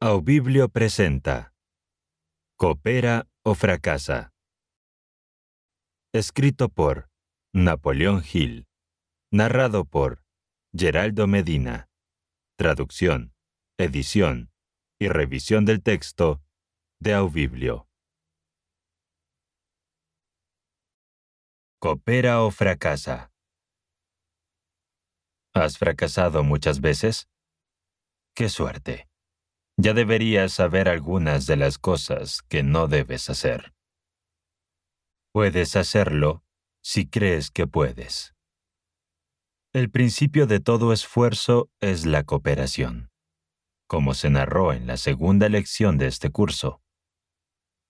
Aubiblio. presenta Coopera o fracasa. Escrito por Napoleón Gil. Narrado por Geraldo Medina. Traducción, edición y revisión del texto de Aubiblio. Coopera o fracasa. ¿Has fracasado muchas veces? ¡Qué suerte! Ya deberías saber algunas de las cosas que no debes hacer. Puedes hacerlo si crees que puedes. El principio de todo esfuerzo es la cooperación, como se narró en la segunda lección de este curso.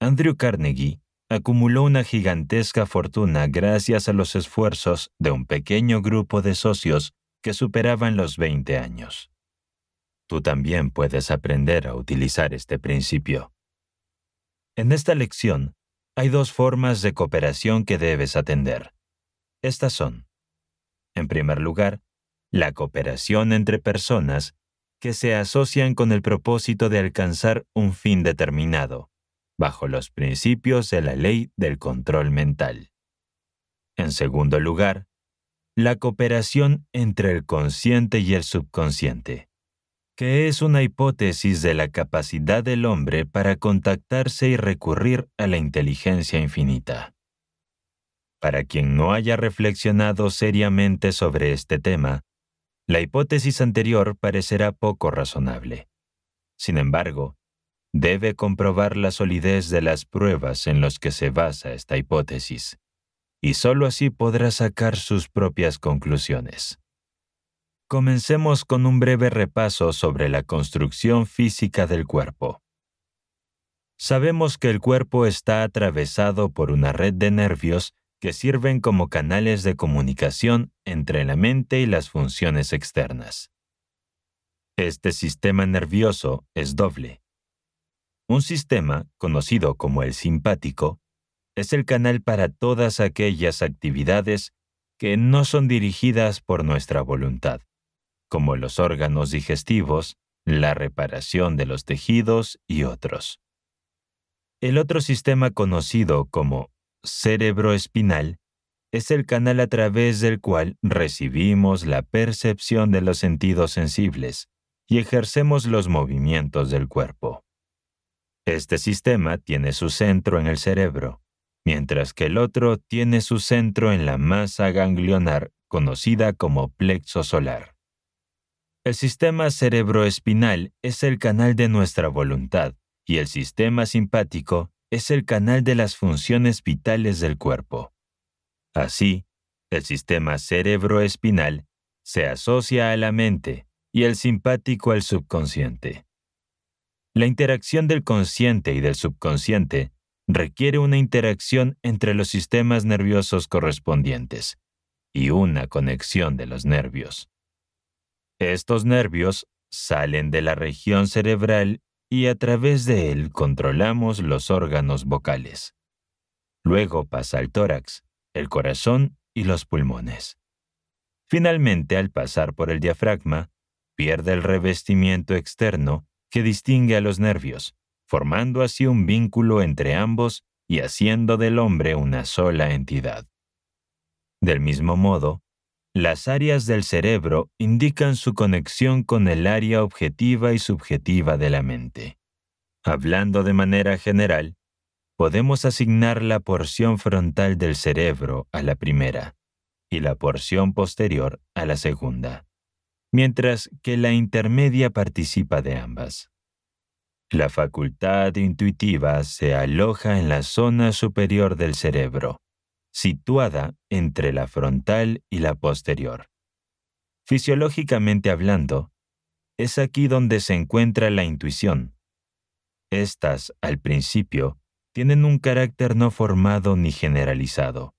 Andrew Carnegie acumuló una gigantesca fortuna gracias a los esfuerzos de un pequeño grupo de socios que superaban los 20 años. Tú también puedes aprender a utilizar este principio. En esta lección, hay dos formas de cooperación que debes atender. Estas son, en primer lugar, la cooperación entre personas que se asocian con el propósito de alcanzar un fin determinado, bajo los principios de la ley del control mental. En segundo lugar, la cooperación entre el consciente y el subconsciente, que es una hipótesis de la capacidad del hombre para contactarse y recurrir a la inteligencia infinita. Para quien no haya reflexionado seriamente sobre este tema, la hipótesis anterior parecerá poco razonable. Sin embargo, debe comprobar la solidez de las pruebas en las que se basa esta hipótesis y sólo así podrá sacar sus propias conclusiones. Comencemos con un breve repaso sobre la construcción física del cuerpo. Sabemos que el cuerpo está atravesado por una red de nervios que sirven como canales de comunicación entre la mente y las funciones externas. Este sistema nervioso es doble. Un sistema, conocido como el simpático, es el canal para todas aquellas actividades que no son dirigidas por nuestra voluntad, como los órganos digestivos, la reparación de los tejidos y otros. El otro sistema conocido como cerebro espinal es el canal a través del cual recibimos la percepción de los sentidos sensibles y ejercemos los movimientos del cuerpo. Este sistema tiene su centro en el cerebro mientras que el otro tiene su centro en la masa ganglionar, conocida como plexo solar. El sistema cerebroespinal es el canal de nuestra voluntad y el sistema simpático es el canal de las funciones vitales del cuerpo. Así, el sistema cerebroespinal se asocia a la mente y el simpático al subconsciente. La interacción del consciente y del subconsciente requiere una interacción entre los sistemas nerviosos correspondientes y una conexión de los nervios. Estos nervios salen de la región cerebral y a través de él controlamos los órganos vocales. Luego pasa al tórax, el corazón y los pulmones. Finalmente, al pasar por el diafragma, pierde el revestimiento externo que distingue a los nervios formando así un vínculo entre ambos y haciendo del hombre una sola entidad. Del mismo modo, las áreas del cerebro indican su conexión con el área objetiva y subjetiva de la mente. Hablando de manera general, podemos asignar la porción frontal del cerebro a la primera y la porción posterior a la segunda, mientras que la intermedia participa de ambas. La facultad intuitiva se aloja en la zona superior del cerebro, situada entre la frontal y la posterior. Fisiológicamente hablando, es aquí donde se encuentra la intuición. Estas, al principio, tienen un carácter no formado ni generalizado,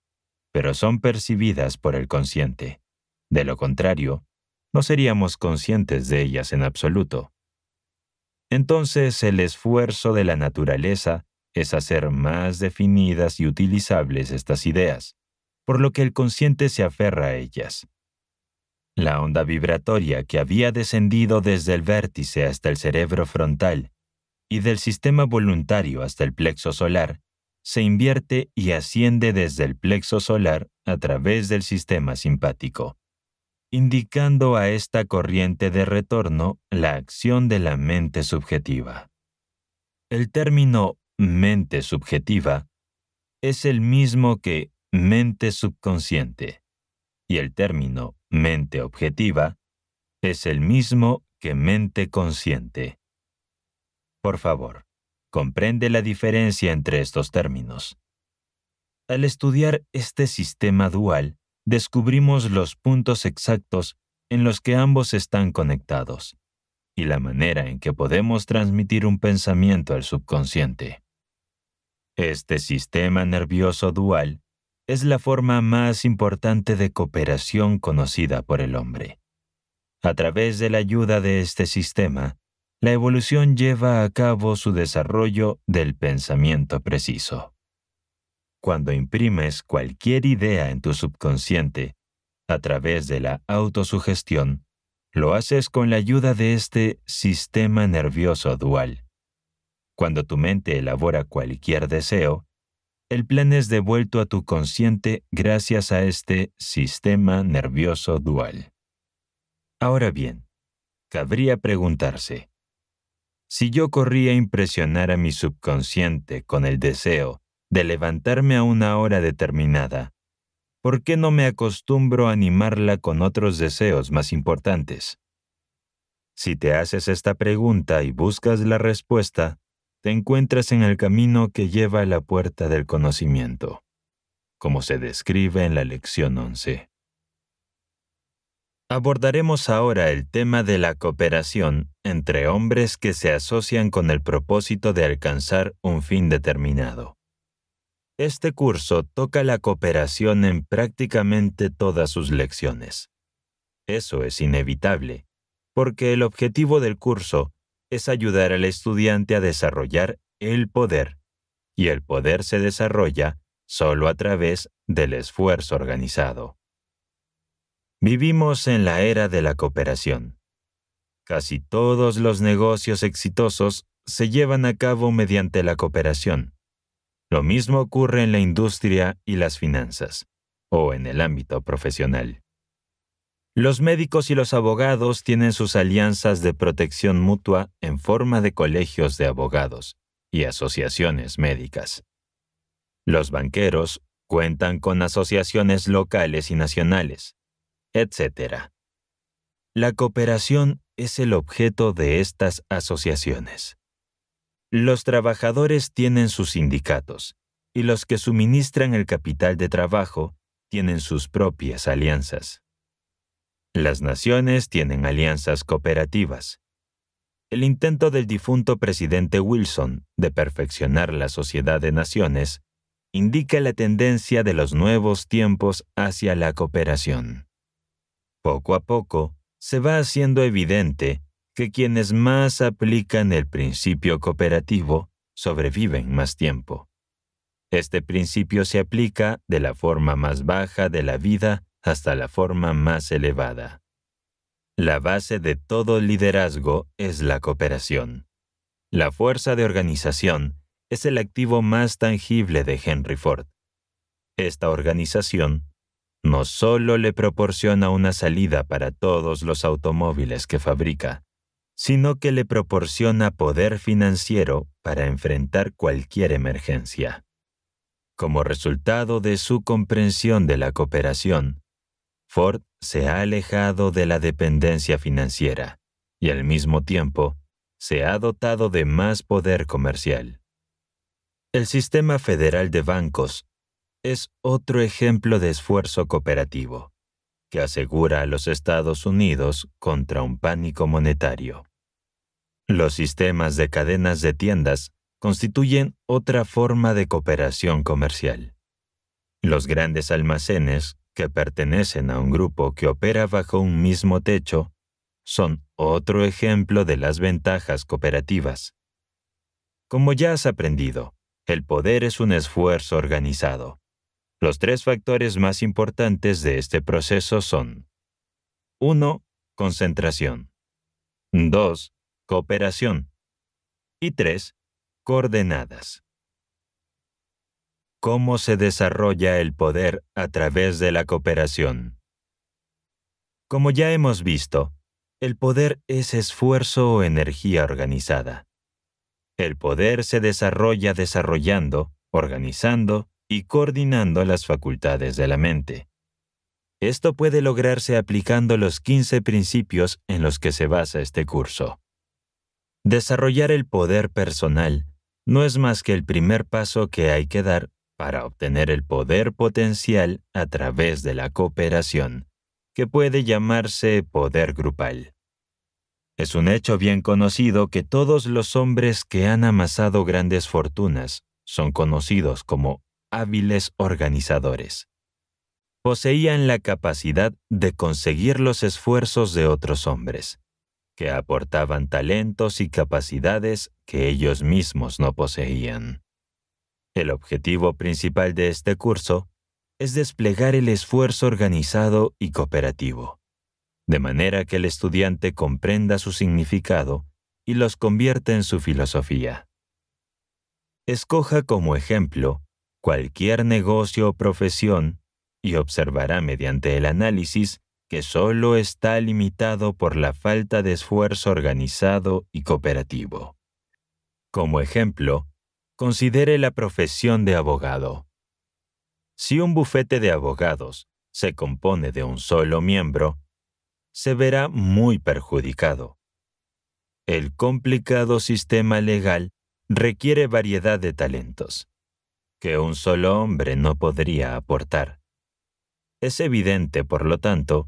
pero son percibidas por el consciente. De lo contrario, no seríamos conscientes de ellas en absoluto entonces el esfuerzo de la naturaleza es hacer más definidas y utilizables estas ideas, por lo que el consciente se aferra a ellas. La onda vibratoria que había descendido desde el vértice hasta el cerebro frontal y del sistema voluntario hasta el plexo solar se invierte y asciende desde el plexo solar a través del sistema simpático indicando a esta corriente de retorno la acción de la mente subjetiva. El término mente subjetiva es el mismo que mente subconsciente y el término mente objetiva es el mismo que mente consciente. Por favor, comprende la diferencia entre estos términos. Al estudiar este sistema dual, descubrimos los puntos exactos en los que ambos están conectados y la manera en que podemos transmitir un pensamiento al subconsciente. Este sistema nervioso dual es la forma más importante de cooperación conocida por el hombre. A través de la ayuda de este sistema, la evolución lleva a cabo su desarrollo del pensamiento preciso cuando imprimes cualquier idea en tu subconsciente a través de la autosugestión, lo haces con la ayuda de este sistema nervioso dual. Cuando tu mente elabora cualquier deseo, el plan es devuelto a tu consciente gracias a este sistema nervioso dual. Ahora bien, cabría preguntarse, si yo corría a impresionar a mi subconsciente con el deseo de levantarme a una hora determinada, ¿por qué no me acostumbro a animarla con otros deseos más importantes? Si te haces esta pregunta y buscas la respuesta, te encuentras en el camino que lleva a la puerta del conocimiento, como se describe en la lección 11. Abordaremos ahora el tema de la cooperación entre hombres que se asocian con el propósito de alcanzar un fin determinado. Este curso toca la cooperación en prácticamente todas sus lecciones. Eso es inevitable, porque el objetivo del curso es ayudar al estudiante a desarrollar el poder, y el poder se desarrolla solo a través del esfuerzo organizado. Vivimos en la era de la cooperación. Casi todos los negocios exitosos se llevan a cabo mediante la cooperación lo mismo ocurre en la industria y las finanzas, o en el ámbito profesional. Los médicos y los abogados tienen sus alianzas de protección mutua en forma de colegios de abogados y asociaciones médicas. Los banqueros cuentan con asociaciones locales y nacionales, etc. La cooperación es el objeto de estas asociaciones. Los trabajadores tienen sus sindicatos y los que suministran el capital de trabajo tienen sus propias alianzas. Las naciones tienen alianzas cooperativas. El intento del difunto presidente Wilson de perfeccionar la sociedad de naciones indica la tendencia de los nuevos tiempos hacia la cooperación. Poco a poco, se va haciendo evidente quienes más aplican el principio cooperativo sobreviven más tiempo. Este principio se aplica de la forma más baja de la vida hasta la forma más elevada. La base de todo liderazgo es la cooperación. La fuerza de organización es el activo más tangible de Henry Ford. Esta organización no solo le proporciona una salida para todos los automóviles que fabrica, sino que le proporciona poder financiero para enfrentar cualquier emergencia. Como resultado de su comprensión de la cooperación, Ford se ha alejado de la dependencia financiera y al mismo tiempo se ha dotado de más poder comercial. El sistema federal de bancos es otro ejemplo de esfuerzo cooperativo que asegura a los Estados Unidos contra un pánico monetario. Los sistemas de cadenas de tiendas constituyen otra forma de cooperación comercial. Los grandes almacenes, que pertenecen a un grupo que opera bajo un mismo techo, son otro ejemplo de las ventajas cooperativas. Como ya has aprendido, el poder es un esfuerzo organizado. Los tres factores más importantes de este proceso son 1. Concentración. 2 cooperación. Y 3. Coordenadas. ¿Cómo se desarrolla el poder a través de la cooperación? Como ya hemos visto, el poder es esfuerzo o energía organizada. El poder se desarrolla desarrollando, organizando y coordinando las facultades de la mente. Esto puede lograrse aplicando los 15 principios en los que se basa este curso. Desarrollar el poder personal no es más que el primer paso que hay que dar para obtener el poder potencial a través de la cooperación, que puede llamarse poder grupal. Es un hecho bien conocido que todos los hombres que han amasado grandes fortunas son conocidos como hábiles organizadores. Poseían la capacidad de conseguir los esfuerzos de otros hombres que aportaban talentos y capacidades que ellos mismos no poseían. El objetivo principal de este curso es desplegar el esfuerzo organizado y cooperativo, de manera que el estudiante comprenda su significado y los convierta en su filosofía. Escoja como ejemplo cualquier negocio o profesión y observará mediante el análisis que solo está limitado por la falta de esfuerzo organizado y cooperativo. Como ejemplo, considere la profesión de abogado. Si un bufete de abogados se compone de un solo miembro, se verá muy perjudicado. El complicado sistema legal requiere variedad de talentos, que un solo hombre no podría aportar. Es evidente, por lo tanto,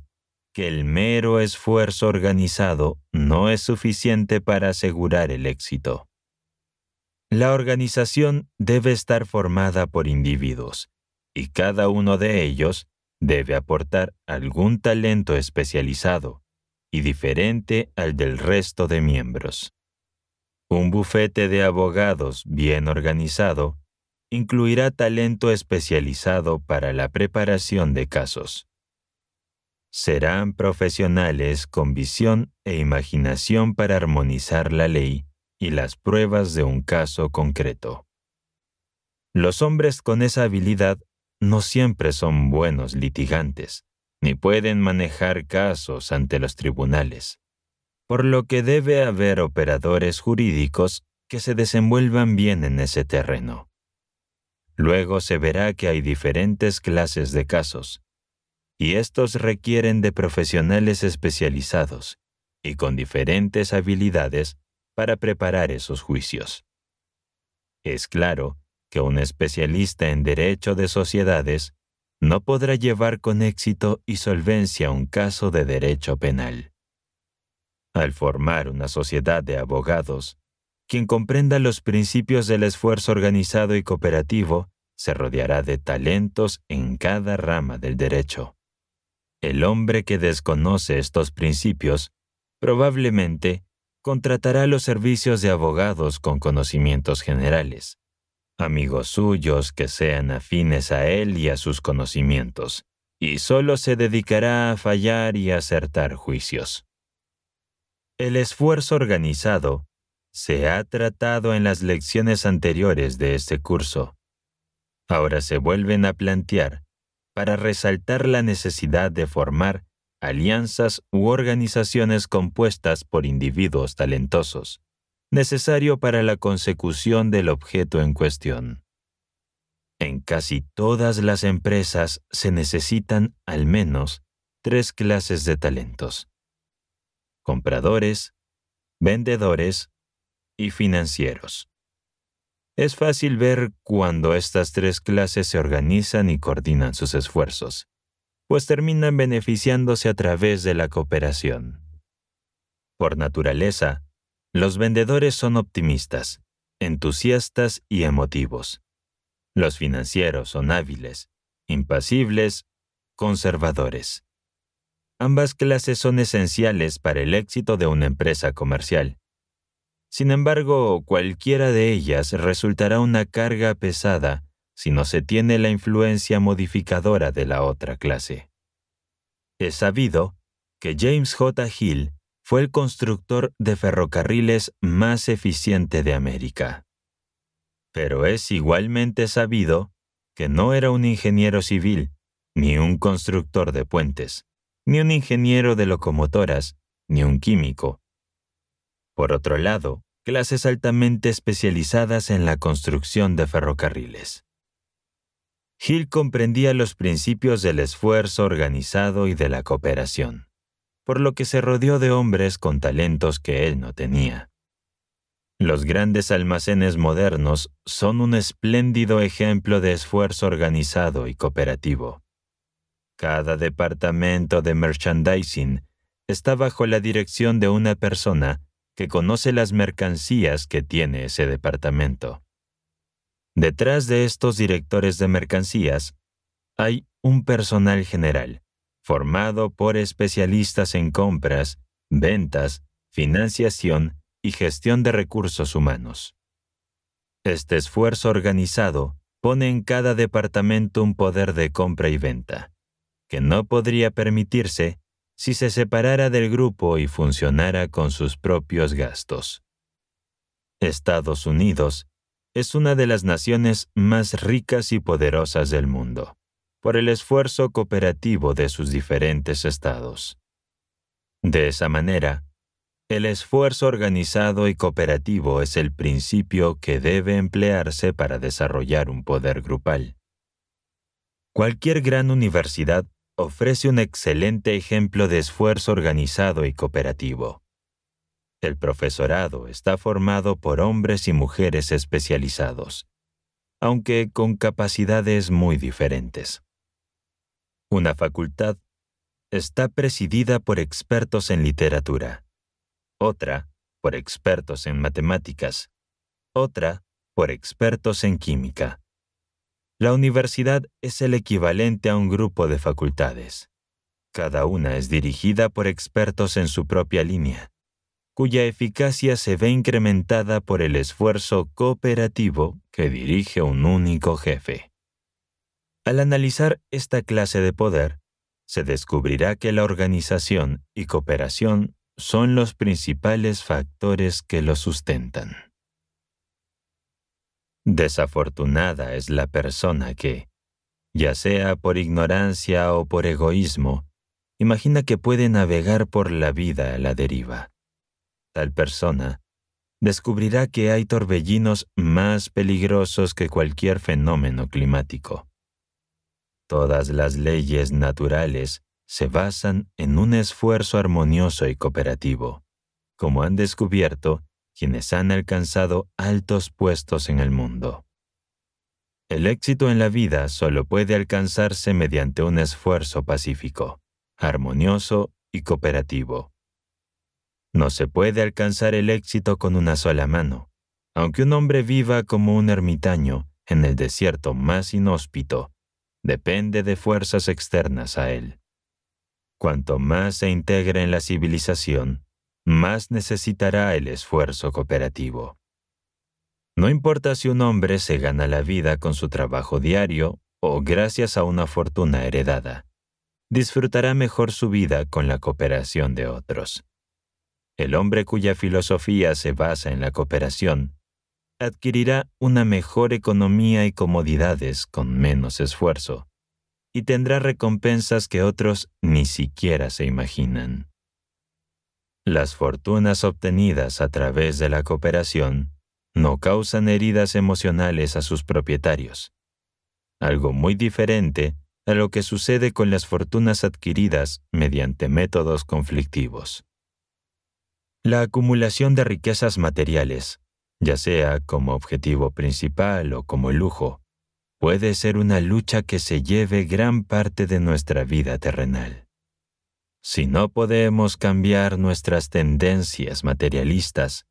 que el mero esfuerzo organizado no es suficiente para asegurar el éxito. La organización debe estar formada por individuos, y cada uno de ellos debe aportar algún talento especializado y diferente al del resto de miembros. Un bufete de abogados bien organizado incluirá talento especializado para la preparación de casos serán profesionales con visión e imaginación para armonizar la ley y las pruebas de un caso concreto. Los hombres con esa habilidad no siempre son buenos litigantes, ni pueden manejar casos ante los tribunales, por lo que debe haber operadores jurídicos que se desenvuelvan bien en ese terreno. Luego se verá que hay diferentes clases de casos, y estos requieren de profesionales especializados y con diferentes habilidades para preparar esos juicios. Es claro que un especialista en derecho de sociedades no podrá llevar con éxito y solvencia un caso de derecho penal. Al formar una sociedad de abogados, quien comprenda los principios del esfuerzo organizado y cooperativo se rodeará de talentos en cada rama del derecho. El hombre que desconoce estos principios probablemente contratará los servicios de abogados con conocimientos generales, amigos suyos que sean afines a él y a sus conocimientos, y solo se dedicará a fallar y acertar juicios. El esfuerzo organizado se ha tratado en las lecciones anteriores de este curso. Ahora se vuelven a plantear para resaltar la necesidad de formar alianzas u organizaciones compuestas por individuos talentosos, necesario para la consecución del objeto en cuestión. En casi todas las empresas se necesitan al menos tres clases de talentos. Compradores, vendedores y financieros. Es fácil ver cuando estas tres clases se organizan y coordinan sus esfuerzos, pues terminan beneficiándose a través de la cooperación. Por naturaleza, los vendedores son optimistas, entusiastas y emotivos. Los financieros son hábiles, impasibles, conservadores. Ambas clases son esenciales para el éxito de una empresa comercial, sin embargo, cualquiera de ellas resultará una carga pesada si no se tiene la influencia modificadora de la otra clase. Es sabido que James J. Hill fue el constructor de ferrocarriles más eficiente de América. Pero es igualmente sabido que no era un ingeniero civil, ni un constructor de puentes, ni un ingeniero de locomotoras, ni un químico, por otro lado, clases altamente especializadas en la construcción de ferrocarriles. Hill comprendía los principios del esfuerzo organizado y de la cooperación, por lo que se rodeó de hombres con talentos que él no tenía. Los grandes almacenes modernos son un espléndido ejemplo de esfuerzo organizado y cooperativo. Cada departamento de merchandising está bajo la dirección de una persona conoce las mercancías que tiene ese departamento. Detrás de estos directores de mercancías hay un personal general, formado por especialistas en compras, ventas, financiación y gestión de recursos humanos. Este esfuerzo organizado pone en cada departamento un poder de compra y venta, que no podría permitirse si se separara del grupo y funcionara con sus propios gastos. Estados Unidos es una de las naciones más ricas y poderosas del mundo, por el esfuerzo cooperativo de sus diferentes estados. De esa manera, el esfuerzo organizado y cooperativo es el principio que debe emplearse para desarrollar un poder grupal. Cualquier gran universidad ofrece un excelente ejemplo de esfuerzo organizado y cooperativo. El profesorado está formado por hombres y mujeres especializados, aunque con capacidades muy diferentes. Una facultad está presidida por expertos en literatura, otra por expertos en matemáticas, otra por expertos en química la universidad es el equivalente a un grupo de facultades. Cada una es dirigida por expertos en su propia línea, cuya eficacia se ve incrementada por el esfuerzo cooperativo que dirige un único jefe. Al analizar esta clase de poder, se descubrirá que la organización y cooperación son los principales factores que lo sustentan. Desafortunada es la persona que, ya sea por ignorancia o por egoísmo, imagina que puede navegar por la vida a la deriva. Tal persona descubrirá que hay torbellinos más peligrosos que cualquier fenómeno climático. Todas las leyes naturales se basan en un esfuerzo armonioso y cooperativo, como han descubierto quienes han alcanzado altos puestos en el mundo. El éxito en la vida solo puede alcanzarse mediante un esfuerzo pacífico, armonioso y cooperativo. No se puede alcanzar el éxito con una sola mano. Aunque un hombre viva como un ermitaño en el desierto más inhóspito, depende de fuerzas externas a él. Cuanto más se integre en la civilización, más necesitará el esfuerzo cooperativo. No importa si un hombre se gana la vida con su trabajo diario o gracias a una fortuna heredada, disfrutará mejor su vida con la cooperación de otros. El hombre cuya filosofía se basa en la cooperación adquirirá una mejor economía y comodidades con menos esfuerzo, y tendrá recompensas que otros ni siquiera se imaginan. Las fortunas obtenidas a través de la cooperación no causan heridas emocionales a sus propietarios, algo muy diferente a lo que sucede con las fortunas adquiridas mediante métodos conflictivos. La acumulación de riquezas materiales, ya sea como objetivo principal o como lujo, puede ser una lucha que se lleve gran parte de nuestra vida terrenal. Si no podemos cambiar nuestras tendencias materialistas,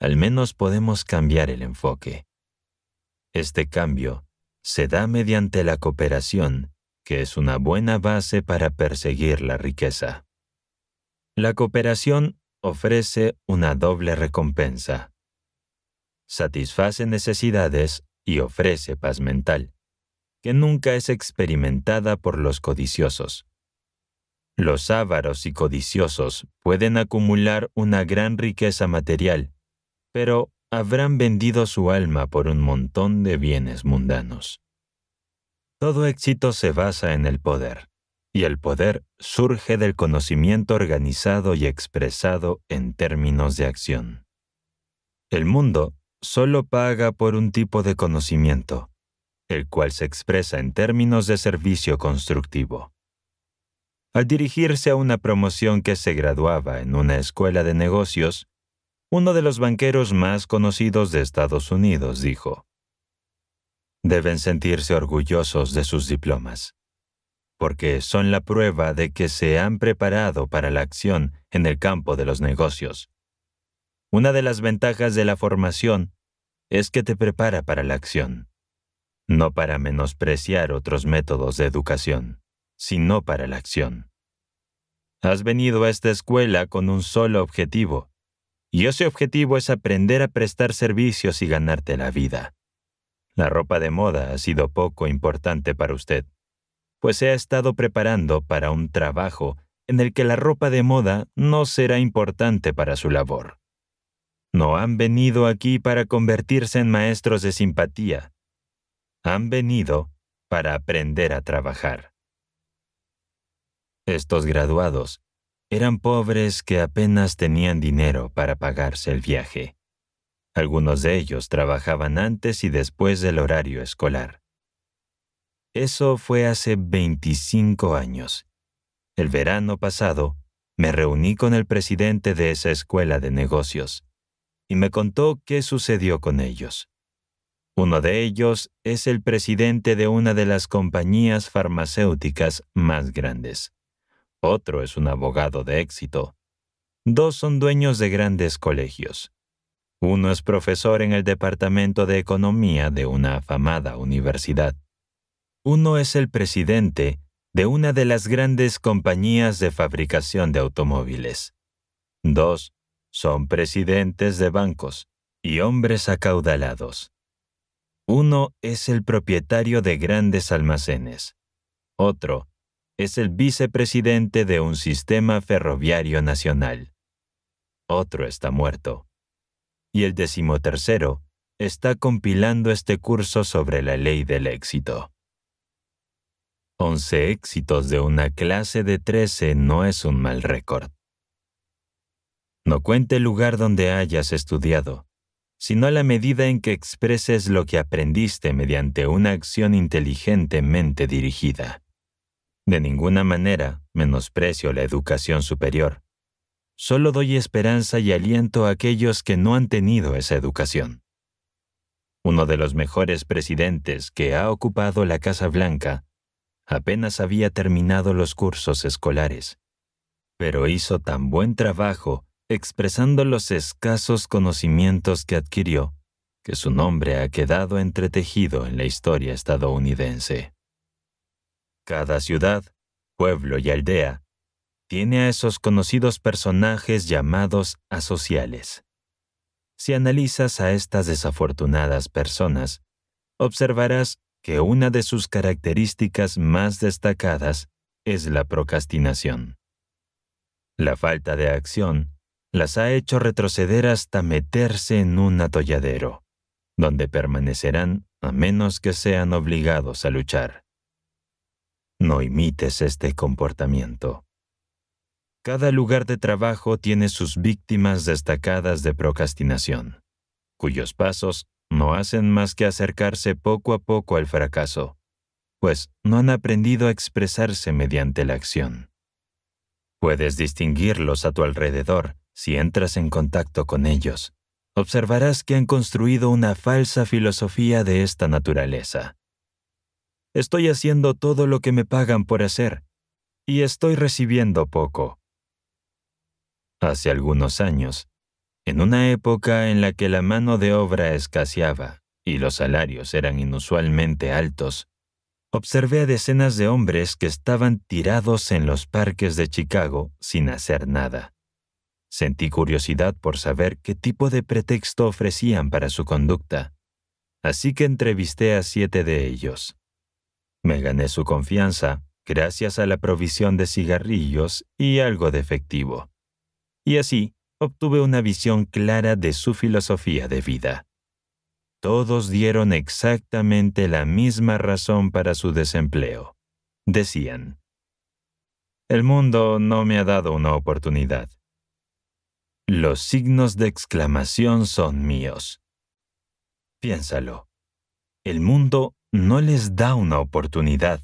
al menos podemos cambiar el enfoque. Este cambio se da mediante la cooperación, que es una buena base para perseguir la riqueza. La cooperación ofrece una doble recompensa. Satisface necesidades y ofrece paz mental, que nunca es experimentada por los codiciosos. Los ávaros y codiciosos pueden acumular una gran riqueza material, pero habrán vendido su alma por un montón de bienes mundanos. Todo éxito se basa en el poder, y el poder surge del conocimiento organizado y expresado en términos de acción. El mundo solo paga por un tipo de conocimiento, el cual se expresa en términos de servicio constructivo. Al dirigirse a una promoción que se graduaba en una escuela de negocios, uno de los banqueros más conocidos de Estados Unidos dijo, Deben sentirse orgullosos de sus diplomas, porque son la prueba de que se han preparado para la acción en el campo de los negocios. Una de las ventajas de la formación es que te prepara para la acción, no para menospreciar otros métodos de educación sino para la acción. Has venido a esta escuela con un solo objetivo, y ese objetivo es aprender a prestar servicios y ganarte la vida. La ropa de moda ha sido poco importante para usted, pues se ha estado preparando para un trabajo en el que la ropa de moda no será importante para su labor. No han venido aquí para convertirse en maestros de simpatía. Han venido para aprender a trabajar. Estos graduados eran pobres que apenas tenían dinero para pagarse el viaje. Algunos de ellos trabajaban antes y después del horario escolar. Eso fue hace 25 años. El verano pasado, me reuní con el presidente de esa escuela de negocios y me contó qué sucedió con ellos. Uno de ellos es el presidente de una de las compañías farmacéuticas más grandes otro es un abogado de éxito. Dos son dueños de grandes colegios. Uno es profesor en el Departamento de Economía de una afamada universidad. Uno es el presidente de una de las grandes compañías de fabricación de automóviles. Dos son presidentes de bancos y hombres acaudalados. Uno es el propietario de grandes almacenes. Otro es el vicepresidente de un sistema ferroviario nacional. Otro está muerto. Y el decimotercero está compilando este curso sobre la ley del éxito. Once éxitos de una clase de trece no es un mal récord. No cuente el lugar donde hayas estudiado, sino la medida en que expreses lo que aprendiste mediante una acción inteligentemente dirigida. De ninguna manera menosprecio la educación superior. Solo doy esperanza y aliento a aquellos que no han tenido esa educación. Uno de los mejores presidentes que ha ocupado la Casa Blanca apenas había terminado los cursos escolares, pero hizo tan buen trabajo expresando los escasos conocimientos que adquirió que su nombre ha quedado entretejido en la historia estadounidense. Cada ciudad, pueblo y aldea tiene a esos conocidos personajes llamados asociales. Si analizas a estas desafortunadas personas, observarás que una de sus características más destacadas es la procrastinación. La falta de acción las ha hecho retroceder hasta meterse en un atolladero, donde permanecerán a menos que sean obligados a luchar. No imites este comportamiento. Cada lugar de trabajo tiene sus víctimas destacadas de procrastinación, cuyos pasos no hacen más que acercarse poco a poco al fracaso, pues no han aprendido a expresarse mediante la acción. Puedes distinguirlos a tu alrededor si entras en contacto con ellos. Observarás que han construido una falsa filosofía de esta naturaleza, Estoy haciendo todo lo que me pagan por hacer y estoy recibiendo poco. Hace algunos años, en una época en la que la mano de obra escaseaba y los salarios eran inusualmente altos, observé a decenas de hombres que estaban tirados en los parques de Chicago sin hacer nada. Sentí curiosidad por saber qué tipo de pretexto ofrecían para su conducta, así que entrevisté a siete de ellos. Me gané su confianza gracias a la provisión de cigarrillos y algo de efectivo. Y así obtuve una visión clara de su filosofía de vida. Todos dieron exactamente la misma razón para su desempleo. Decían, el mundo no me ha dado una oportunidad. Los signos de exclamación son míos. Piénsalo. El mundo no les da una oportunidad.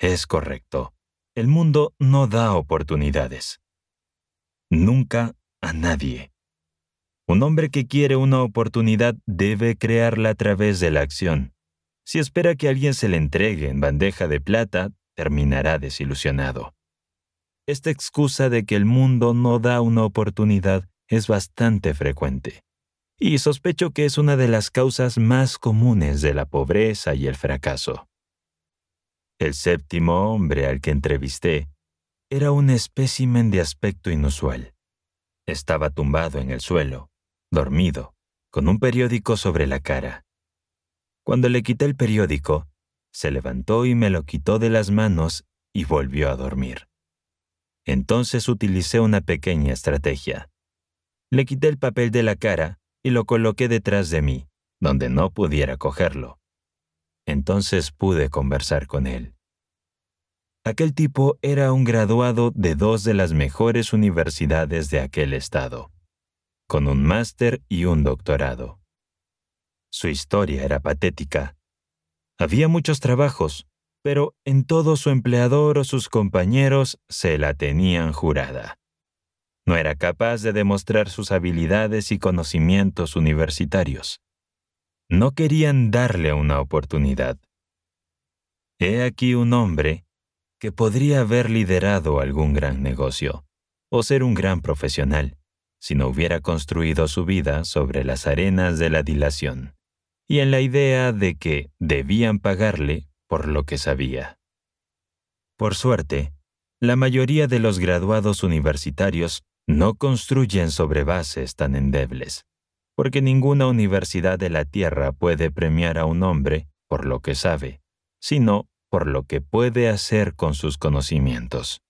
Es correcto. El mundo no da oportunidades. Nunca a nadie. Un hombre que quiere una oportunidad debe crearla a través de la acción. Si espera que alguien se le entregue en bandeja de plata, terminará desilusionado. Esta excusa de que el mundo no da una oportunidad es bastante frecuente y sospecho que es una de las causas más comunes de la pobreza y el fracaso. El séptimo hombre al que entrevisté era un espécimen de aspecto inusual. Estaba tumbado en el suelo, dormido, con un periódico sobre la cara. Cuando le quité el periódico, se levantó y me lo quitó de las manos y volvió a dormir. Entonces utilicé una pequeña estrategia. Le quité el papel de la cara y lo coloqué detrás de mí, donde no pudiera cogerlo. Entonces pude conversar con él. Aquel tipo era un graduado de dos de las mejores universidades de aquel estado, con un máster y un doctorado. Su historia era patética. Había muchos trabajos, pero en todo su empleador o sus compañeros se la tenían jurada no era capaz de demostrar sus habilidades y conocimientos universitarios. No querían darle una oportunidad. He aquí un hombre que podría haber liderado algún gran negocio o ser un gran profesional si no hubiera construido su vida sobre las arenas de la dilación y en la idea de que debían pagarle por lo que sabía. Por suerte, la mayoría de los graduados universitarios no construyen sobre bases tan endebles, porque ninguna universidad de la Tierra puede premiar a un hombre por lo que sabe, sino por lo que puede hacer con sus conocimientos.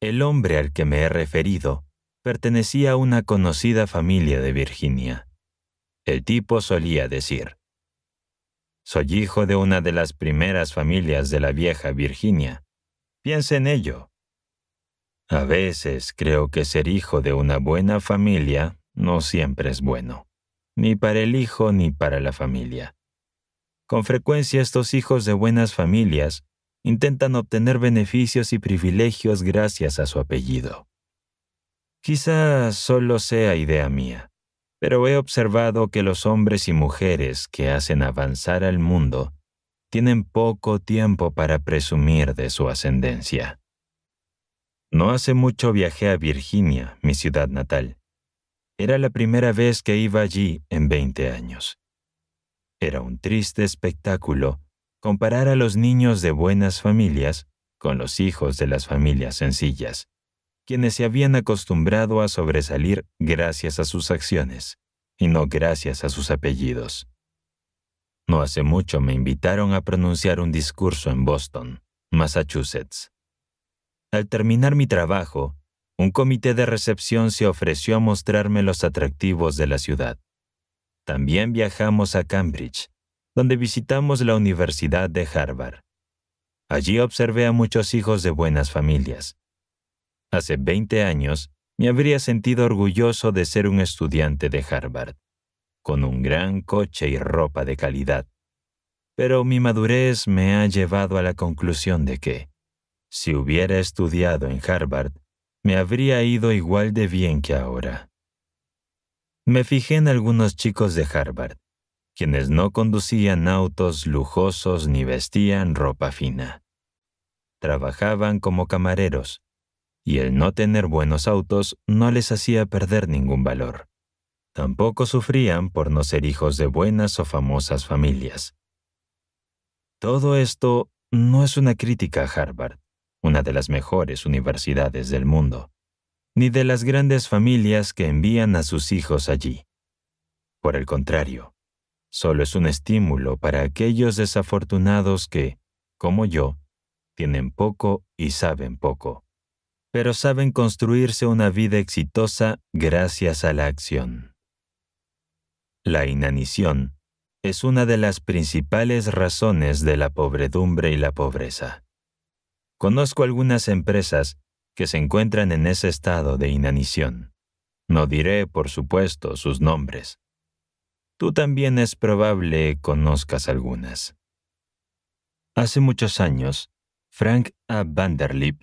El hombre al que me he referido pertenecía a una conocida familia de Virginia. El tipo solía decir, Soy hijo de una de las primeras familias de la vieja Virginia. Piense en ello, a veces creo que ser hijo de una buena familia no siempre es bueno, ni para el hijo ni para la familia. Con frecuencia estos hijos de buenas familias intentan obtener beneficios y privilegios gracias a su apellido. Quizás solo sea idea mía, pero he observado que los hombres y mujeres que hacen avanzar al mundo tienen poco tiempo para presumir de su ascendencia. No hace mucho viajé a Virginia, mi ciudad natal. Era la primera vez que iba allí en 20 años. Era un triste espectáculo comparar a los niños de buenas familias con los hijos de las familias sencillas, quienes se habían acostumbrado a sobresalir gracias a sus acciones y no gracias a sus apellidos. No hace mucho me invitaron a pronunciar un discurso en Boston, Massachusetts. Al terminar mi trabajo, un comité de recepción se ofreció a mostrarme los atractivos de la ciudad. También viajamos a Cambridge, donde visitamos la Universidad de Harvard. Allí observé a muchos hijos de buenas familias. Hace 20 años me habría sentido orgulloso de ser un estudiante de Harvard, con un gran coche y ropa de calidad. Pero mi madurez me ha llevado a la conclusión de que, si hubiera estudiado en Harvard, me habría ido igual de bien que ahora. Me fijé en algunos chicos de Harvard, quienes no conducían autos lujosos ni vestían ropa fina. Trabajaban como camareros, y el no tener buenos autos no les hacía perder ningún valor. Tampoco sufrían por no ser hijos de buenas o famosas familias. Todo esto no es una crítica a Harvard una de las mejores universidades del mundo, ni de las grandes familias que envían a sus hijos allí. Por el contrario, solo es un estímulo para aquellos desafortunados que, como yo, tienen poco y saben poco, pero saben construirse una vida exitosa gracias a la acción. La inanición es una de las principales razones de la pobredumbre y la pobreza. Conozco algunas empresas que se encuentran en ese estado de inanición. No diré, por supuesto, sus nombres. Tú también es probable conozcas algunas. Hace muchos años, Frank A. Vanderlip,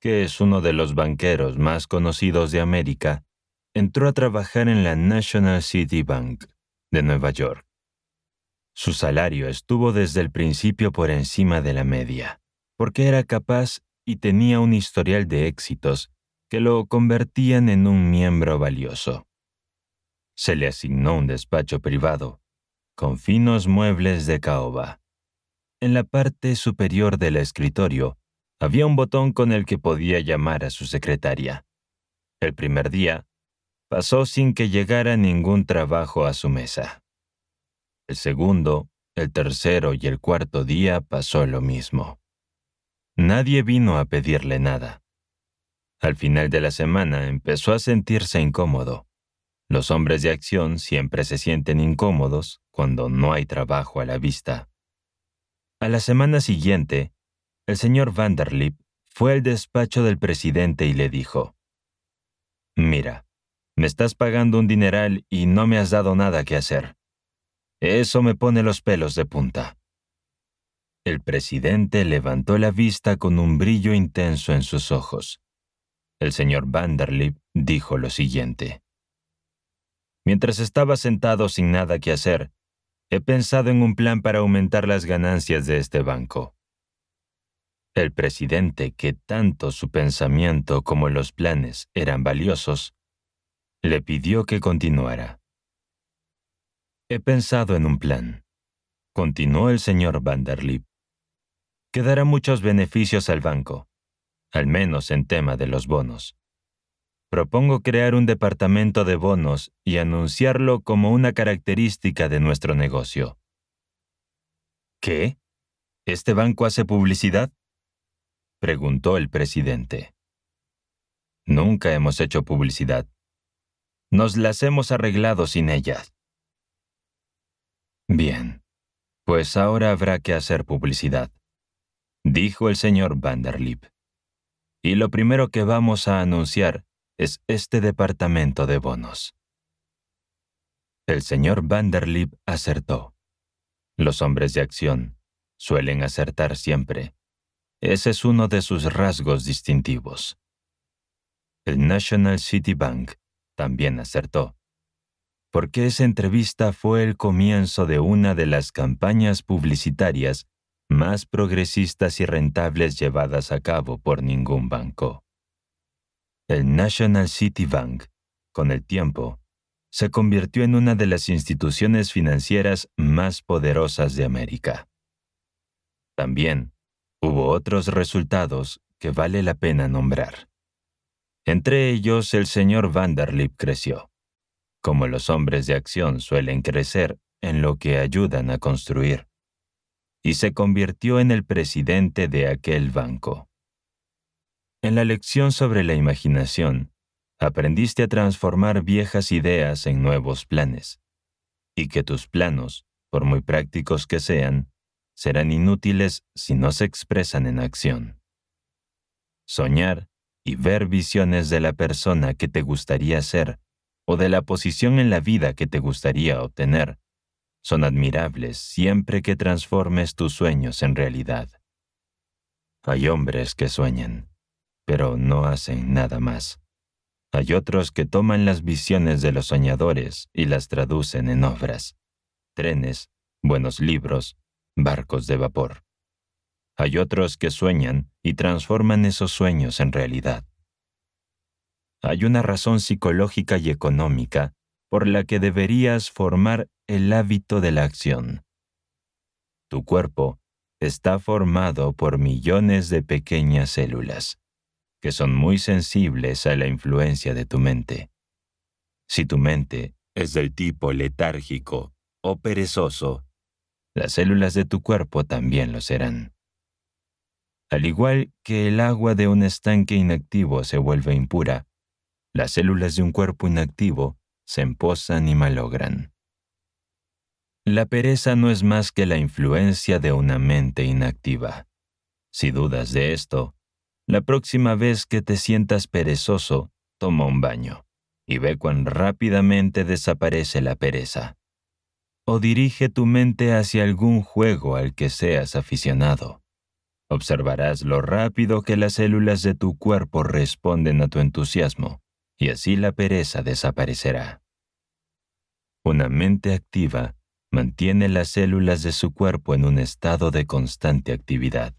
que es uno de los banqueros más conocidos de América, entró a trabajar en la National City Bank de Nueva York. Su salario estuvo desde el principio por encima de la media porque era capaz y tenía un historial de éxitos que lo convertían en un miembro valioso. Se le asignó un despacho privado, con finos muebles de caoba. En la parte superior del escritorio había un botón con el que podía llamar a su secretaria. El primer día, pasó sin que llegara ningún trabajo a su mesa. El segundo, el tercero y el cuarto día pasó lo mismo. Nadie vino a pedirle nada. Al final de la semana empezó a sentirse incómodo. Los hombres de acción siempre se sienten incómodos cuando no hay trabajo a la vista. A la semana siguiente, el señor Vanderlip fue al despacho del presidente y le dijo, Mira, me estás pagando un dineral y no me has dado nada que hacer. Eso me pone los pelos de punta. El presidente levantó la vista con un brillo intenso en sus ojos. El señor Vanderlip dijo lo siguiente. Mientras estaba sentado sin nada que hacer, he pensado en un plan para aumentar las ganancias de este banco. El presidente, que tanto su pensamiento como los planes eran valiosos, le pidió que continuara. He pensado en un plan, continuó el señor Vanderlip que dará muchos beneficios al banco, al menos en tema de los bonos. Propongo crear un departamento de bonos y anunciarlo como una característica de nuestro negocio. ¿Qué? ¿Este banco hace publicidad? preguntó el presidente. Nunca hemos hecho publicidad. Nos las hemos arreglado sin ellas. Bien, pues ahora habrá que hacer publicidad dijo el señor Vanderlip. Y lo primero que vamos a anunciar es este departamento de bonos. El señor Vanderlip acertó. Los hombres de acción suelen acertar siempre. Ese es uno de sus rasgos distintivos. El National City Bank también acertó, porque esa entrevista fue el comienzo de una de las campañas publicitarias más progresistas y rentables llevadas a cabo por ningún banco. El National City Bank, con el tiempo, se convirtió en una de las instituciones financieras más poderosas de América. También hubo otros resultados que vale la pena nombrar. Entre ellos, el señor Vanderlip creció, como los hombres de acción suelen crecer en lo que ayudan a construir y se convirtió en el presidente de aquel banco. En la lección sobre la imaginación, aprendiste a transformar viejas ideas en nuevos planes, y que tus planos, por muy prácticos que sean, serán inútiles si no se expresan en acción. Soñar y ver visiones de la persona que te gustaría ser o de la posición en la vida que te gustaría obtener son admirables siempre que transformes tus sueños en realidad. Hay hombres que sueñan, pero no hacen nada más. Hay otros que toman las visiones de los soñadores y las traducen en obras, trenes, buenos libros, barcos de vapor. Hay otros que sueñan y transforman esos sueños en realidad. Hay una razón psicológica y económica por la que deberías formar el hábito de la acción. Tu cuerpo está formado por millones de pequeñas células, que son muy sensibles a la influencia de tu mente. Si tu mente es del tipo letárgico o perezoso, las células de tu cuerpo también lo serán. Al igual que el agua de un estanque inactivo se vuelve impura, las células de un cuerpo inactivo se emposan y malogran. La pereza no es más que la influencia de una mente inactiva. Si dudas de esto, la próxima vez que te sientas perezoso, toma un baño y ve cuán rápidamente desaparece la pereza. O dirige tu mente hacia algún juego al que seas aficionado. Observarás lo rápido que las células de tu cuerpo responden a tu entusiasmo y así la pereza desaparecerá. Una mente activa mantiene las células de su cuerpo en un estado de constante actividad.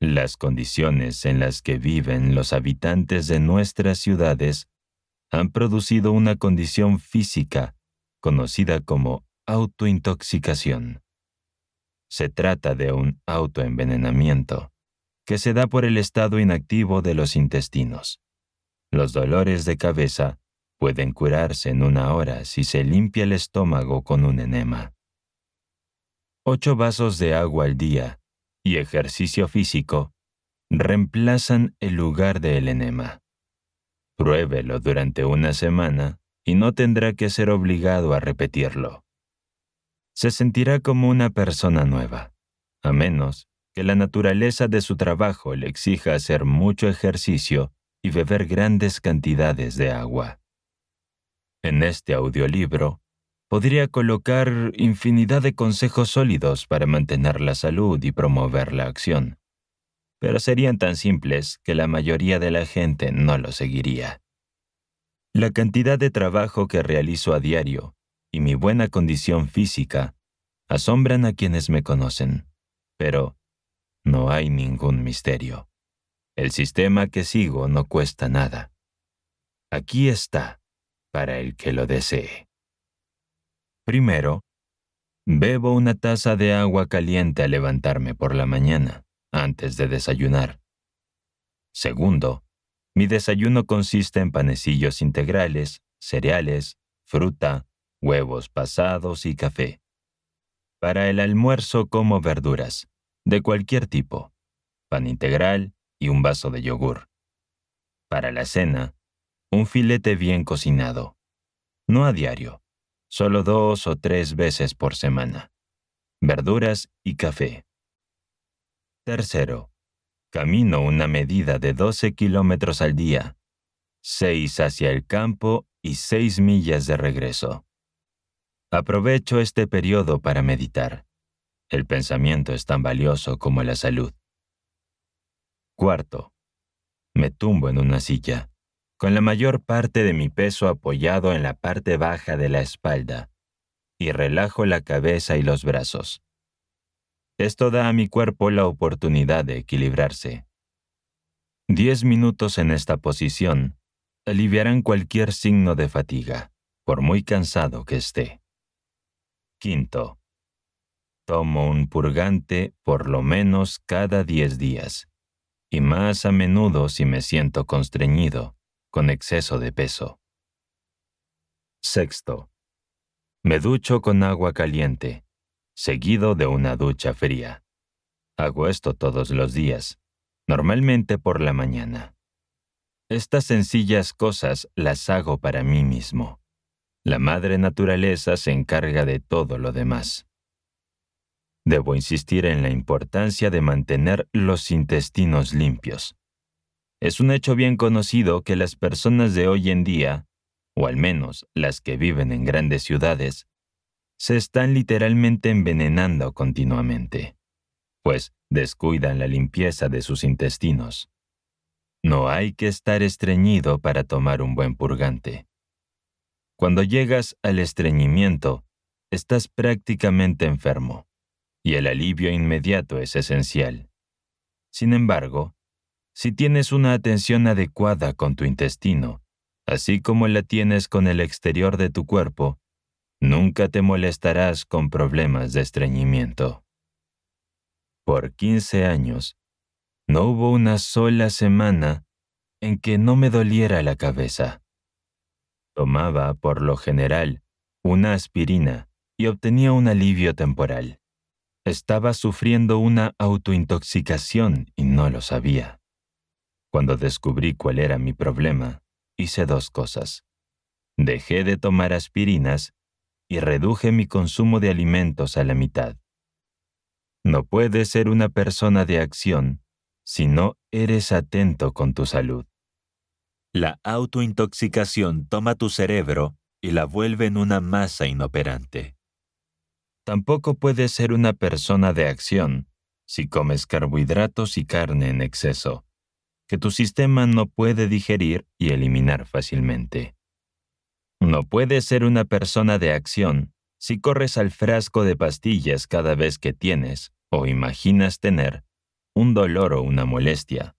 Las condiciones en las que viven los habitantes de nuestras ciudades han producido una condición física conocida como autointoxicación. Se trata de un autoenvenenamiento que se da por el estado inactivo de los intestinos, los dolores de cabeza pueden curarse en una hora si se limpia el estómago con un enema. Ocho vasos de agua al día y ejercicio físico reemplazan el lugar del enema. Pruébelo durante una semana y no tendrá que ser obligado a repetirlo. Se sentirá como una persona nueva, a menos que la naturaleza de su trabajo le exija hacer mucho ejercicio y beber grandes cantidades de agua. En este audiolibro podría colocar infinidad de consejos sólidos para mantener la salud y promover la acción, pero serían tan simples que la mayoría de la gente no lo seguiría. La cantidad de trabajo que realizo a diario y mi buena condición física asombran a quienes me conocen, pero no hay ningún misterio. El sistema que sigo no cuesta nada. Aquí está, para el que lo desee. Primero, bebo una taza de agua caliente al levantarme por la mañana, antes de desayunar. Segundo, mi desayuno consiste en panecillos integrales, cereales, fruta, huevos pasados y café. Para el almuerzo como verduras, de cualquier tipo, pan integral, y un vaso de yogur. Para la cena, un filete bien cocinado. No a diario, solo dos o tres veces por semana. Verduras y café. Tercero, camino una medida de 12 kilómetros al día, 6 hacia el campo y 6 millas de regreso. Aprovecho este periodo para meditar. El pensamiento es tan valioso como la salud. Cuarto. Me tumbo en una silla, con la mayor parte de mi peso apoyado en la parte baja de la espalda, y relajo la cabeza y los brazos. Esto da a mi cuerpo la oportunidad de equilibrarse. Diez minutos en esta posición aliviarán cualquier signo de fatiga, por muy cansado que esté. Quinto. Tomo un purgante por lo menos cada diez días y más a menudo si me siento constreñido, con exceso de peso. Sexto. Me ducho con agua caliente, seguido de una ducha fría. Hago esto todos los días, normalmente por la mañana. Estas sencillas cosas las hago para mí mismo. La madre naturaleza se encarga de todo lo demás. Debo insistir en la importancia de mantener los intestinos limpios. Es un hecho bien conocido que las personas de hoy en día, o al menos las que viven en grandes ciudades, se están literalmente envenenando continuamente, pues descuidan la limpieza de sus intestinos. No hay que estar estreñido para tomar un buen purgante. Cuando llegas al estreñimiento, estás prácticamente enfermo y el alivio inmediato es esencial. Sin embargo, si tienes una atención adecuada con tu intestino, así como la tienes con el exterior de tu cuerpo, nunca te molestarás con problemas de estreñimiento. Por 15 años, no hubo una sola semana en que no me doliera la cabeza. Tomaba, por lo general, una aspirina y obtenía un alivio temporal. Estaba sufriendo una autointoxicación y no lo sabía. Cuando descubrí cuál era mi problema, hice dos cosas. Dejé de tomar aspirinas y reduje mi consumo de alimentos a la mitad. No puedes ser una persona de acción si no eres atento con tu salud. La autointoxicación toma tu cerebro y la vuelve en una masa inoperante. Tampoco puedes ser una persona de acción si comes carbohidratos y carne en exceso, que tu sistema no puede digerir y eliminar fácilmente. No puedes ser una persona de acción si corres al frasco de pastillas cada vez que tienes o imaginas tener un dolor o una molestia,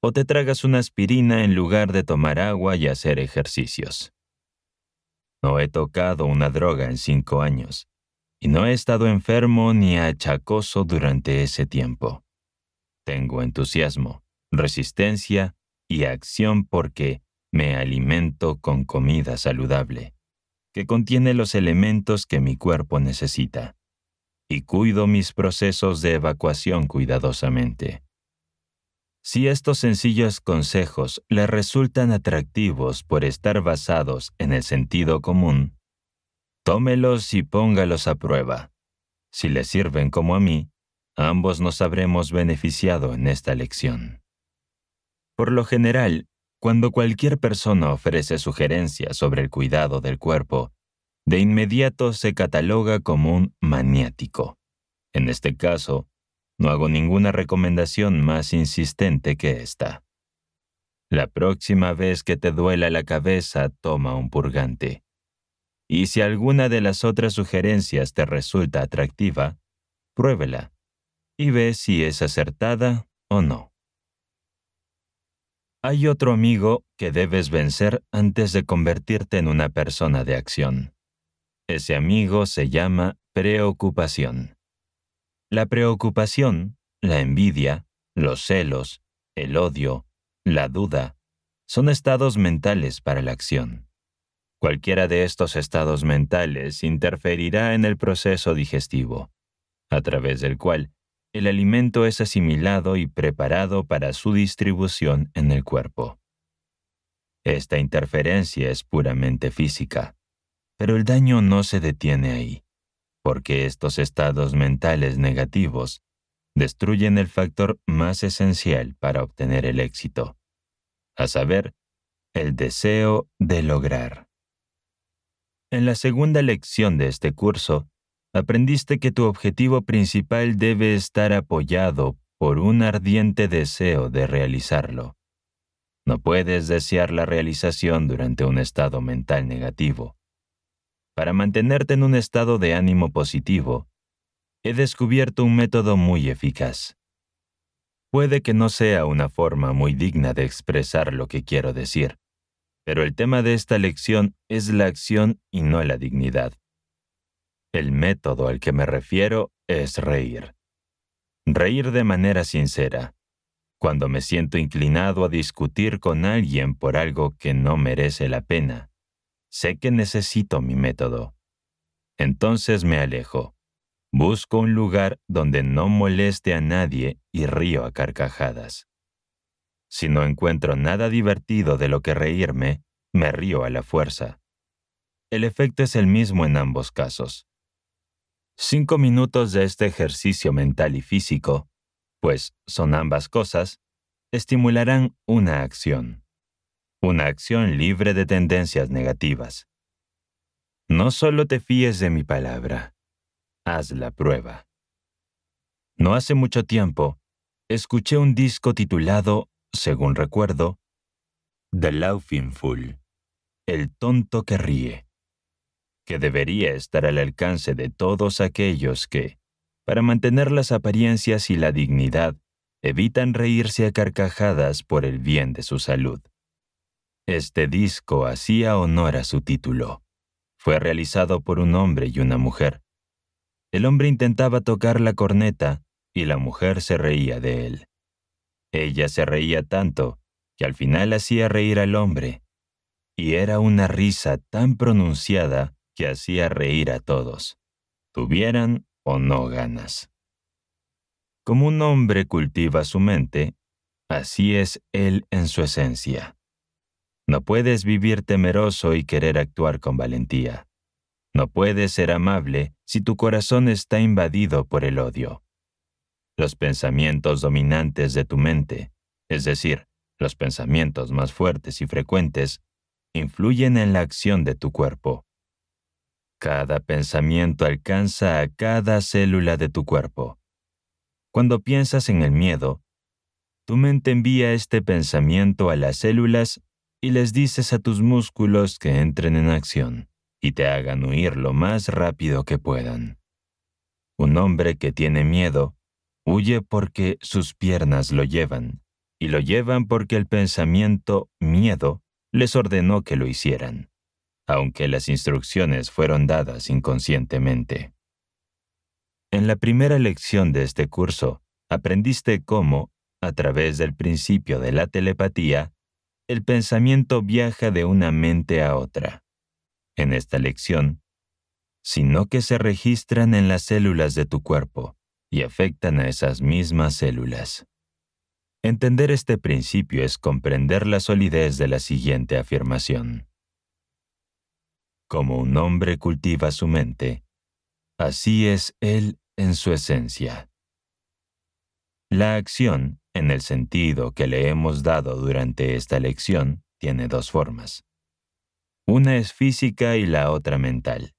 o te tragas una aspirina en lugar de tomar agua y hacer ejercicios. No he tocado una droga en cinco años y no he estado enfermo ni achacoso durante ese tiempo. Tengo entusiasmo, resistencia y acción porque me alimento con comida saludable, que contiene los elementos que mi cuerpo necesita, y cuido mis procesos de evacuación cuidadosamente. Si estos sencillos consejos le resultan atractivos por estar basados en el sentido común, Tómelos y póngalos a prueba. Si le sirven como a mí, ambos nos habremos beneficiado en esta lección. Por lo general, cuando cualquier persona ofrece sugerencias sobre el cuidado del cuerpo, de inmediato se cataloga como un maniático. En este caso, no hago ninguna recomendación más insistente que esta. La próxima vez que te duela la cabeza, toma un purgante. Y si alguna de las otras sugerencias te resulta atractiva, pruébela y ve si es acertada o no. Hay otro amigo que debes vencer antes de convertirte en una persona de acción. Ese amigo se llama preocupación. La preocupación, la envidia, los celos, el odio, la duda, son estados mentales para la acción. Cualquiera de estos estados mentales interferirá en el proceso digestivo, a través del cual el alimento es asimilado y preparado para su distribución en el cuerpo. Esta interferencia es puramente física, pero el daño no se detiene ahí, porque estos estados mentales negativos destruyen el factor más esencial para obtener el éxito, a saber, el deseo de lograr. En la segunda lección de este curso, aprendiste que tu objetivo principal debe estar apoyado por un ardiente deseo de realizarlo. No puedes desear la realización durante un estado mental negativo. Para mantenerte en un estado de ánimo positivo, he descubierto un método muy eficaz. Puede que no sea una forma muy digna de expresar lo que quiero decir, pero el tema de esta lección es la acción y no la dignidad. El método al que me refiero es reír. Reír de manera sincera. Cuando me siento inclinado a discutir con alguien por algo que no merece la pena, sé que necesito mi método. Entonces me alejo. Busco un lugar donde no moleste a nadie y río a carcajadas. Si no encuentro nada divertido de lo que reírme, me río a la fuerza. El efecto es el mismo en ambos casos. Cinco minutos de este ejercicio mental y físico, pues son ambas cosas, estimularán una acción. Una acción libre de tendencias negativas. No solo te fíes de mi palabra, haz la prueba. No hace mucho tiempo, escuché un disco titulado según recuerdo, The Laughing Fool, el tonto que ríe, que debería estar al alcance de todos aquellos que, para mantener las apariencias y la dignidad, evitan reírse a carcajadas por el bien de su salud. Este disco hacía honor a su título. Fue realizado por un hombre y una mujer. El hombre intentaba tocar la corneta y la mujer se reía de él. Ella se reía tanto que al final hacía reír al hombre, y era una risa tan pronunciada que hacía reír a todos, tuvieran o no ganas. Como un hombre cultiva su mente, así es él en su esencia. No puedes vivir temeroso y querer actuar con valentía. No puedes ser amable si tu corazón está invadido por el odio los pensamientos dominantes de tu mente, es decir, los pensamientos más fuertes y frecuentes, influyen en la acción de tu cuerpo. Cada pensamiento alcanza a cada célula de tu cuerpo. Cuando piensas en el miedo, tu mente envía este pensamiento a las células y les dices a tus músculos que entren en acción y te hagan huir lo más rápido que puedan. Un hombre que tiene miedo Huye porque sus piernas lo llevan, y lo llevan porque el pensamiento, miedo, les ordenó que lo hicieran, aunque las instrucciones fueron dadas inconscientemente. En la primera lección de este curso, aprendiste cómo, a través del principio de la telepatía, el pensamiento viaja de una mente a otra. En esta lección, sino que se registran en las células de tu cuerpo, y afectan a esas mismas células. Entender este principio es comprender la solidez de la siguiente afirmación. Como un hombre cultiva su mente, así es él en su esencia. La acción, en el sentido que le hemos dado durante esta lección, tiene dos formas. Una es física y la otra mental.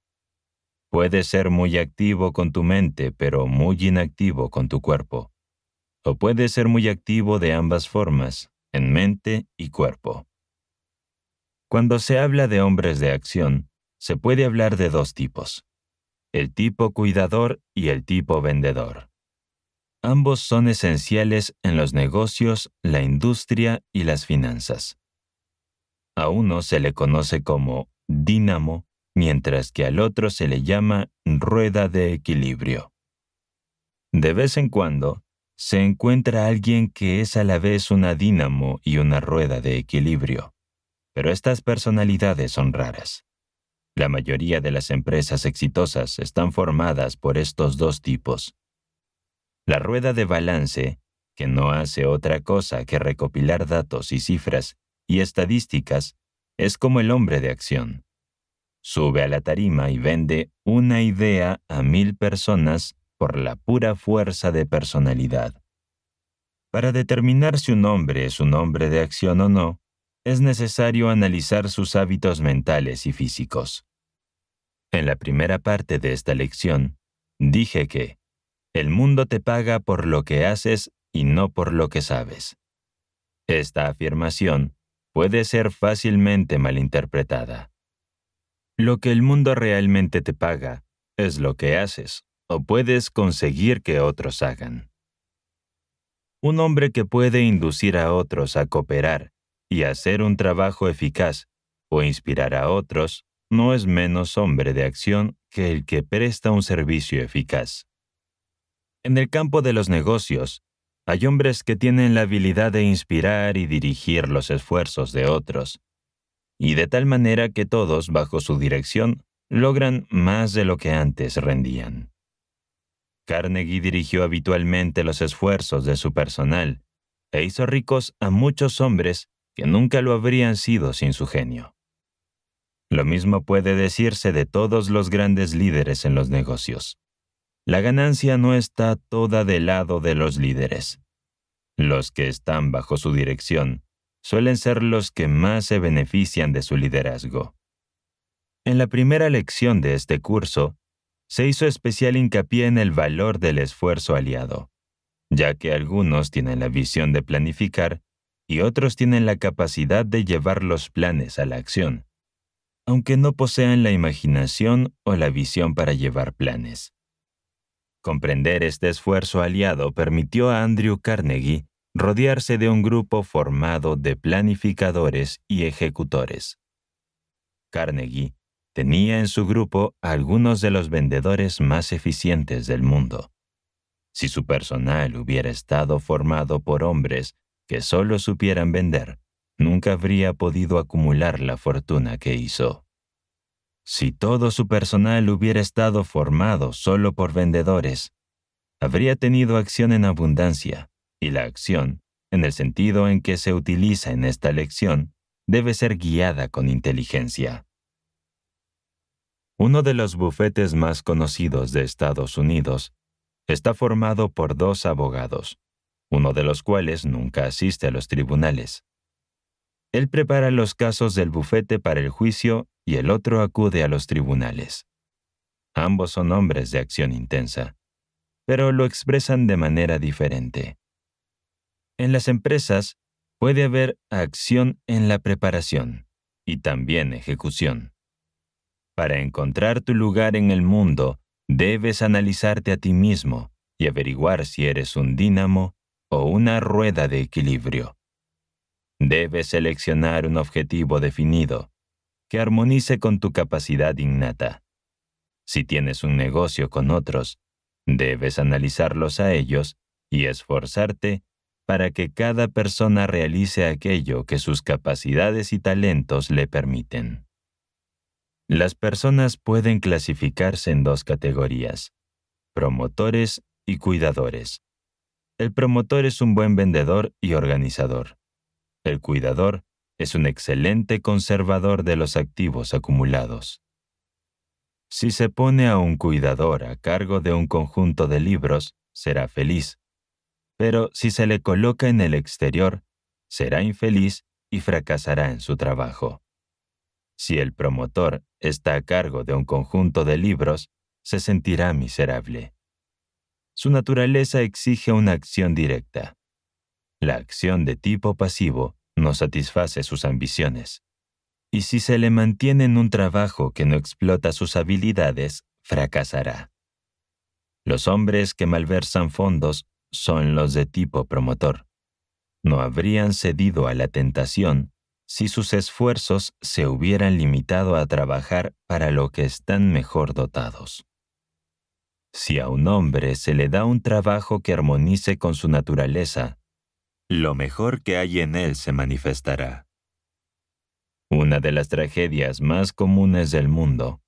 Puede ser muy activo con tu mente, pero muy inactivo con tu cuerpo. O puede ser muy activo de ambas formas, en mente y cuerpo. Cuando se habla de hombres de acción, se puede hablar de dos tipos, el tipo cuidador y el tipo vendedor. Ambos son esenciales en los negocios, la industria y las finanzas. A uno se le conoce como dínamo mientras que al otro se le llama rueda de equilibrio. De vez en cuando, se encuentra alguien que es a la vez una dínamo y una rueda de equilibrio, pero estas personalidades son raras. La mayoría de las empresas exitosas están formadas por estos dos tipos. La rueda de balance, que no hace otra cosa que recopilar datos y cifras y estadísticas, es como el hombre de acción sube a la tarima y vende una idea a mil personas por la pura fuerza de personalidad. Para determinar si un hombre es un hombre de acción o no, es necesario analizar sus hábitos mentales y físicos. En la primera parte de esta lección, dije que el mundo te paga por lo que haces y no por lo que sabes. Esta afirmación puede ser fácilmente malinterpretada. Lo que el mundo realmente te paga es lo que haces o puedes conseguir que otros hagan. Un hombre que puede inducir a otros a cooperar y hacer un trabajo eficaz o inspirar a otros no es menos hombre de acción que el que presta un servicio eficaz. En el campo de los negocios, hay hombres que tienen la habilidad de inspirar y dirigir los esfuerzos de otros, y de tal manera que todos, bajo su dirección, logran más de lo que antes rendían. Carnegie dirigió habitualmente los esfuerzos de su personal e hizo ricos a muchos hombres que nunca lo habrían sido sin su genio. Lo mismo puede decirse de todos los grandes líderes en los negocios. La ganancia no está toda del lado de los líderes. Los que están bajo su dirección suelen ser los que más se benefician de su liderazgo. En la primera lección de este curso, se hizo especial hincapié en el valor del esfuerzo aliado, ya que algunos tienen la visión de planificar y otros tienen la capacidad de llevar los planes a la acción, aunque no posean la imaginación o la visión para llevar planes. Comprender este esfuerzo aliado permitió a Andrew Carnegie rodearse de un grupo formado de planificadores y ejecutores. Carnegie tenía en su grupo algunos de los vendedores más eficientes del mundo. Si su personal hubiera estado formado por hombres que solo supieran vender, nunca habría podido acumular la fortuna que hizo. Si todo su personal hubiera estado formado solo por vendedores, habría tenido acción en abundancia y la acción, en el sentido en que se utiliza en esta lección, debe ser guiada con inteligencia. Uno de los bufetes más conocidos de Estados Unidos está formado por dos abogados, uno de los cuales nunca asiste a los tribunales. Él prepara los casos del bufete para el juicio y el otro acude a los tribunales. Ambos son hombres de acción intensa, pero lo expresan de manera diferente. En las empresas puede haber acción en la preparación y también ejecución. Para encontrar tu lugar en el mundo, debes analizarte a ti mismo y averiguar si eres un dínamo o una rueda de equilibrio. Debes seleccionar un objetivo definido que armonice con tu capacidad innata. Si tienes un negocio con otros, debes analizarlos a ellos y esforzarte para que cada persona realice aquello que sus capacidades y talentos le permiten. Las personas pueden clasificarse en dos categorías, promotores y cuidadores. El promotor es un buen vendedor y organizador. El cuidador es un excelente conservador de los activos acumulados. Si se pone a un cuidador a cargo de un conjunto de libros, será feliz, pero si se le coloca en el exterior, será infeliz y fracasará en su trabajo. Si el promotor está a cargo de un conjunto de libros, se sentirá miserable. Su naturaleza exige una acción directa. La acción de tipo pasivo no satisface sus ambiciones. Y si se le mantiene en un trabajo que no explota sus habilidades, fracasará. Los hombres que malversan fondos son los de tipo promotor. No habrían cedido a la tentación si sus esfuerzos se hubieran limitado a trabajar para lo que están mejor dotados. Si a un hombre se le da un trabajo que armonice con su naturaleza, lo mejor que hay en él se manifestará. Una de las tragedias más comunes del mundo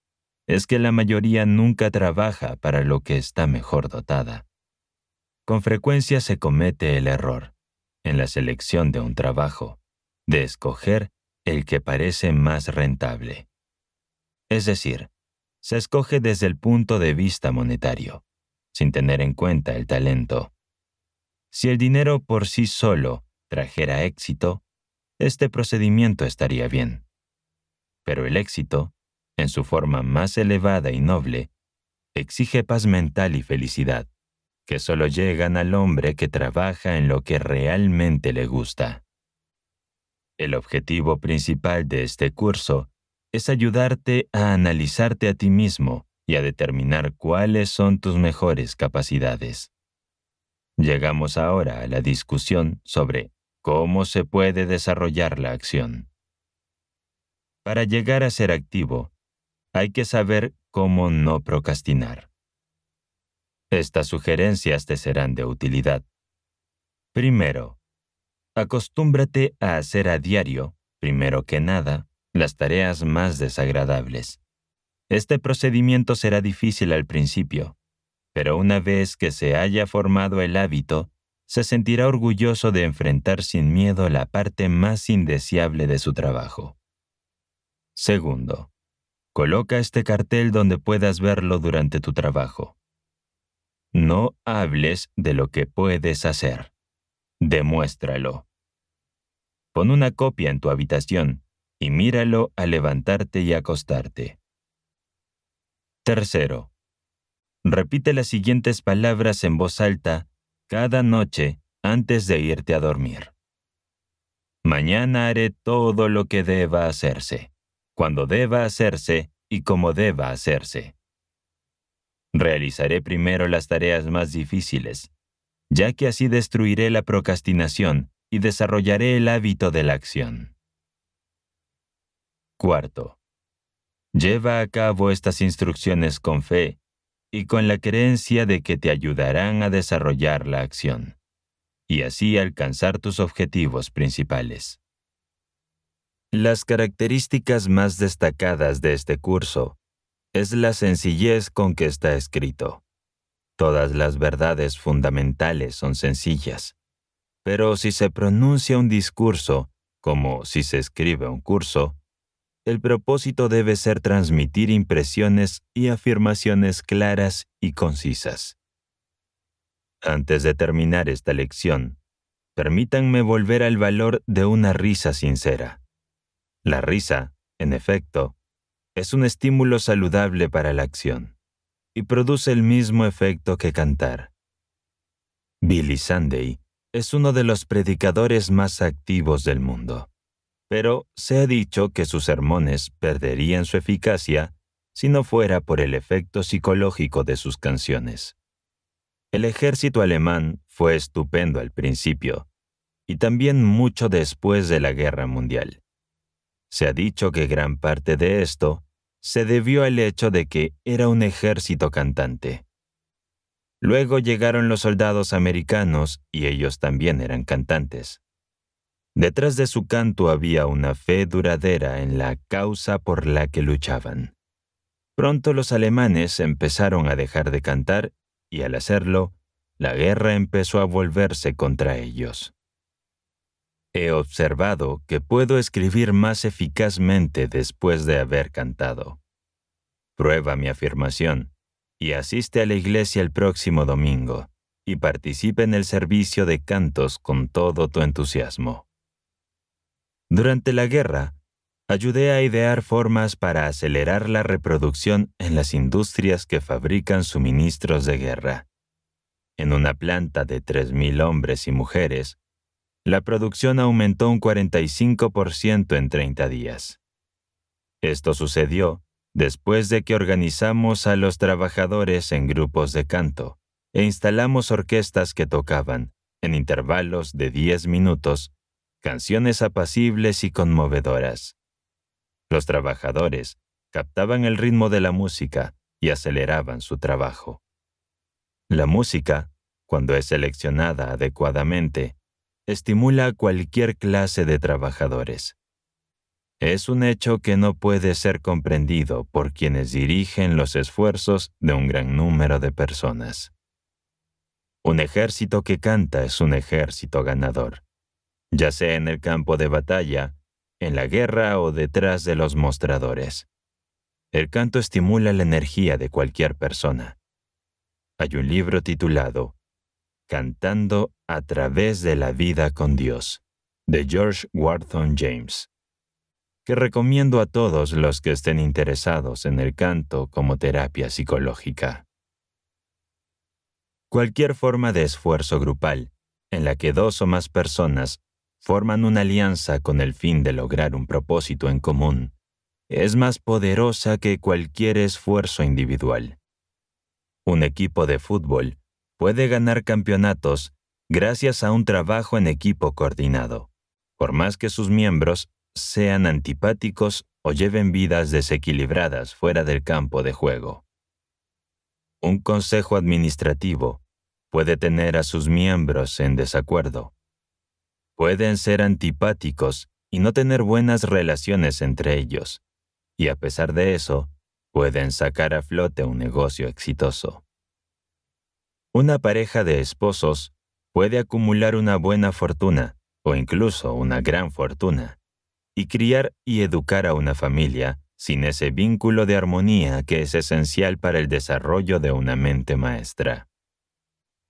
es que la mayoría nunca trabaja para lo que está mejor dotada. Con frecuencia se comete el error, en la selección de un trabajo, de escoger el que parece más rentable. Es decir, se escoge desde el punto de vista monetario, sin tener en cuenta el talento. Si el dinero por sí solo trajera éxito, este procedimiento estaría bien. Pero el éxito, en su forma más elevada y noble, exige paz mental y felicidad, que solo llegan al hombre que trabaja en lo que realmente le gusta. El objetivo principal de este curso es ayudarte a analizarte a ti mismo y a determinar cuáles son tus mejores capacidades. Llegamos ahora a la discusión sobre cómo se puede desarrollar la acción. Para llegar a ser activo, hay que saber cómo no procrastinar. Estas sugerencias te serán de utilidad. Primero, acostúmbrate a hacer a diario, primero que nada, las tareas más desagradables. Este procedimiento será difícil al principio, pero una vez que se haya formado el hábito, se sentirá orgulloso de enfrentar sin miedo la parte más indeseable de su trabajo. Segundo, coloca este cartel donde puedas verlo durante tu trabajo. No hables de lo que puedes hacer. Demuéstralo. Pon una copia en tu habitación y míralo al levantarte y acostarte. Tercero. Repite las siguientes palabras en voz alta cada noche antes de irte a dormir. Mañana haré todo lo que deba hacerse, cuando deba hacerse y como deba hacerse. Realizaré primero las tareas más difíciles, ya que así destruiré la procrastinación y desarrollaré el hábito de la acción. Cuarto. Lleva a cabo estas instrucciones con fe y con la creencia de que te ayudarán a desarrollar la acción y así alcanzar tus objetivos principales. Las características más destacadas de este curso es la sencillez con que está escrito. Todas las verdades fundamentales son sencillas, pero si se pronuncia un discurso, como si se escribe un curso, el propósito debe ser transmitir impresiones y afirmaciones claras y concisas. Antes de terminar esta lección, permítanme volver al valor de una risa sincera. La risa, en efecto, es un estímulo saludable para la acción y produce el mismo efecto que cantar. Billy Sunday es uno de los predicadores más activos del mundo, pero se ha dicho que sus sermones perderían su eficacia si no fuera por el efecto psicológico de sus canciones. El ejército alemán fue estupendo al principio y también mucho después de la Guerra Mundial. Se ha dicho que gran parte de esto se debió al hecho de que era un ejército cantante. Luego llegaron los soldados americanos y ellos también eran cantantes. Detrás de su canto había una fe duradera en la causa por la que luchaban. Pronto los alemanes empezaron a dejar de cantar y al hacerlo, la guerra empezó a volverse contra ellos. He observado que puedo escribir más eficazmente después de haber cantado. Prueba mi afirmación y asiste a la iglesia el próximo domingo y participe en el servicio de cantos con todo tu entusiasmo. Durante la guerra, ayudé a idear formas para acelerar la reproducción en las industrias que fabrican suministros de guerra. En una planta de 3.000 hombres y mujeres, la producción aumentó un 45% en 30 días. Esto sucedió después de que organizamos a los trabajadores en grupos de canto e instalamos orquestas que tocaban, en intervalos de 10 minutos, canciones apacibles y conmovedoras. Los trabajadores captaban el ritmo de la música y aceleraban su trabajo. La música, cuando es seleccionada adecuadamente, estimula a cualquier clase de trabajadores. Es un hecho que no puede ser comprendido por quienes dirigen los esfuerzos de un gran número de personas. Un ejército que canta es un ejército ganador, ya sea en el campo de batalla, en la guerra o detrás de los mostradores. El canto estimula la energía de cualquier persona. Hay un libro titulado Cantando a través de la vida con Dios, de George Wharton James, que recomiendo a todos los que estén interesados en el canto como terapia psicológica. Cualquier forma de esfuerzo grupal, en la que dos o más personas forman una alianza con el fin de lograr un propósito en común, es más poderosa que cualquier esfuerzo individual. Un equipo de fútbol puede ganar campeonatos gracias a un trabajo en equipo coordinado, por más que sus miembros sean antipáticos o lleven vidas desequilibradas fuera del campo de juego. Un consejo administrativo puede tener a sus miembros en desacuerdo. Pueden ser antipáticos y no tener buenas relaciones entre ellos, y a pesar de eso, pueden sacar a flote un negocio exitoso. Una pareja de esposos puede acumular una buena fortuna, o incluso una gran fortuna, y criar y educar a una familia sin ese vínculo de armonía que es esencial para el desarrollo de una mente maestra.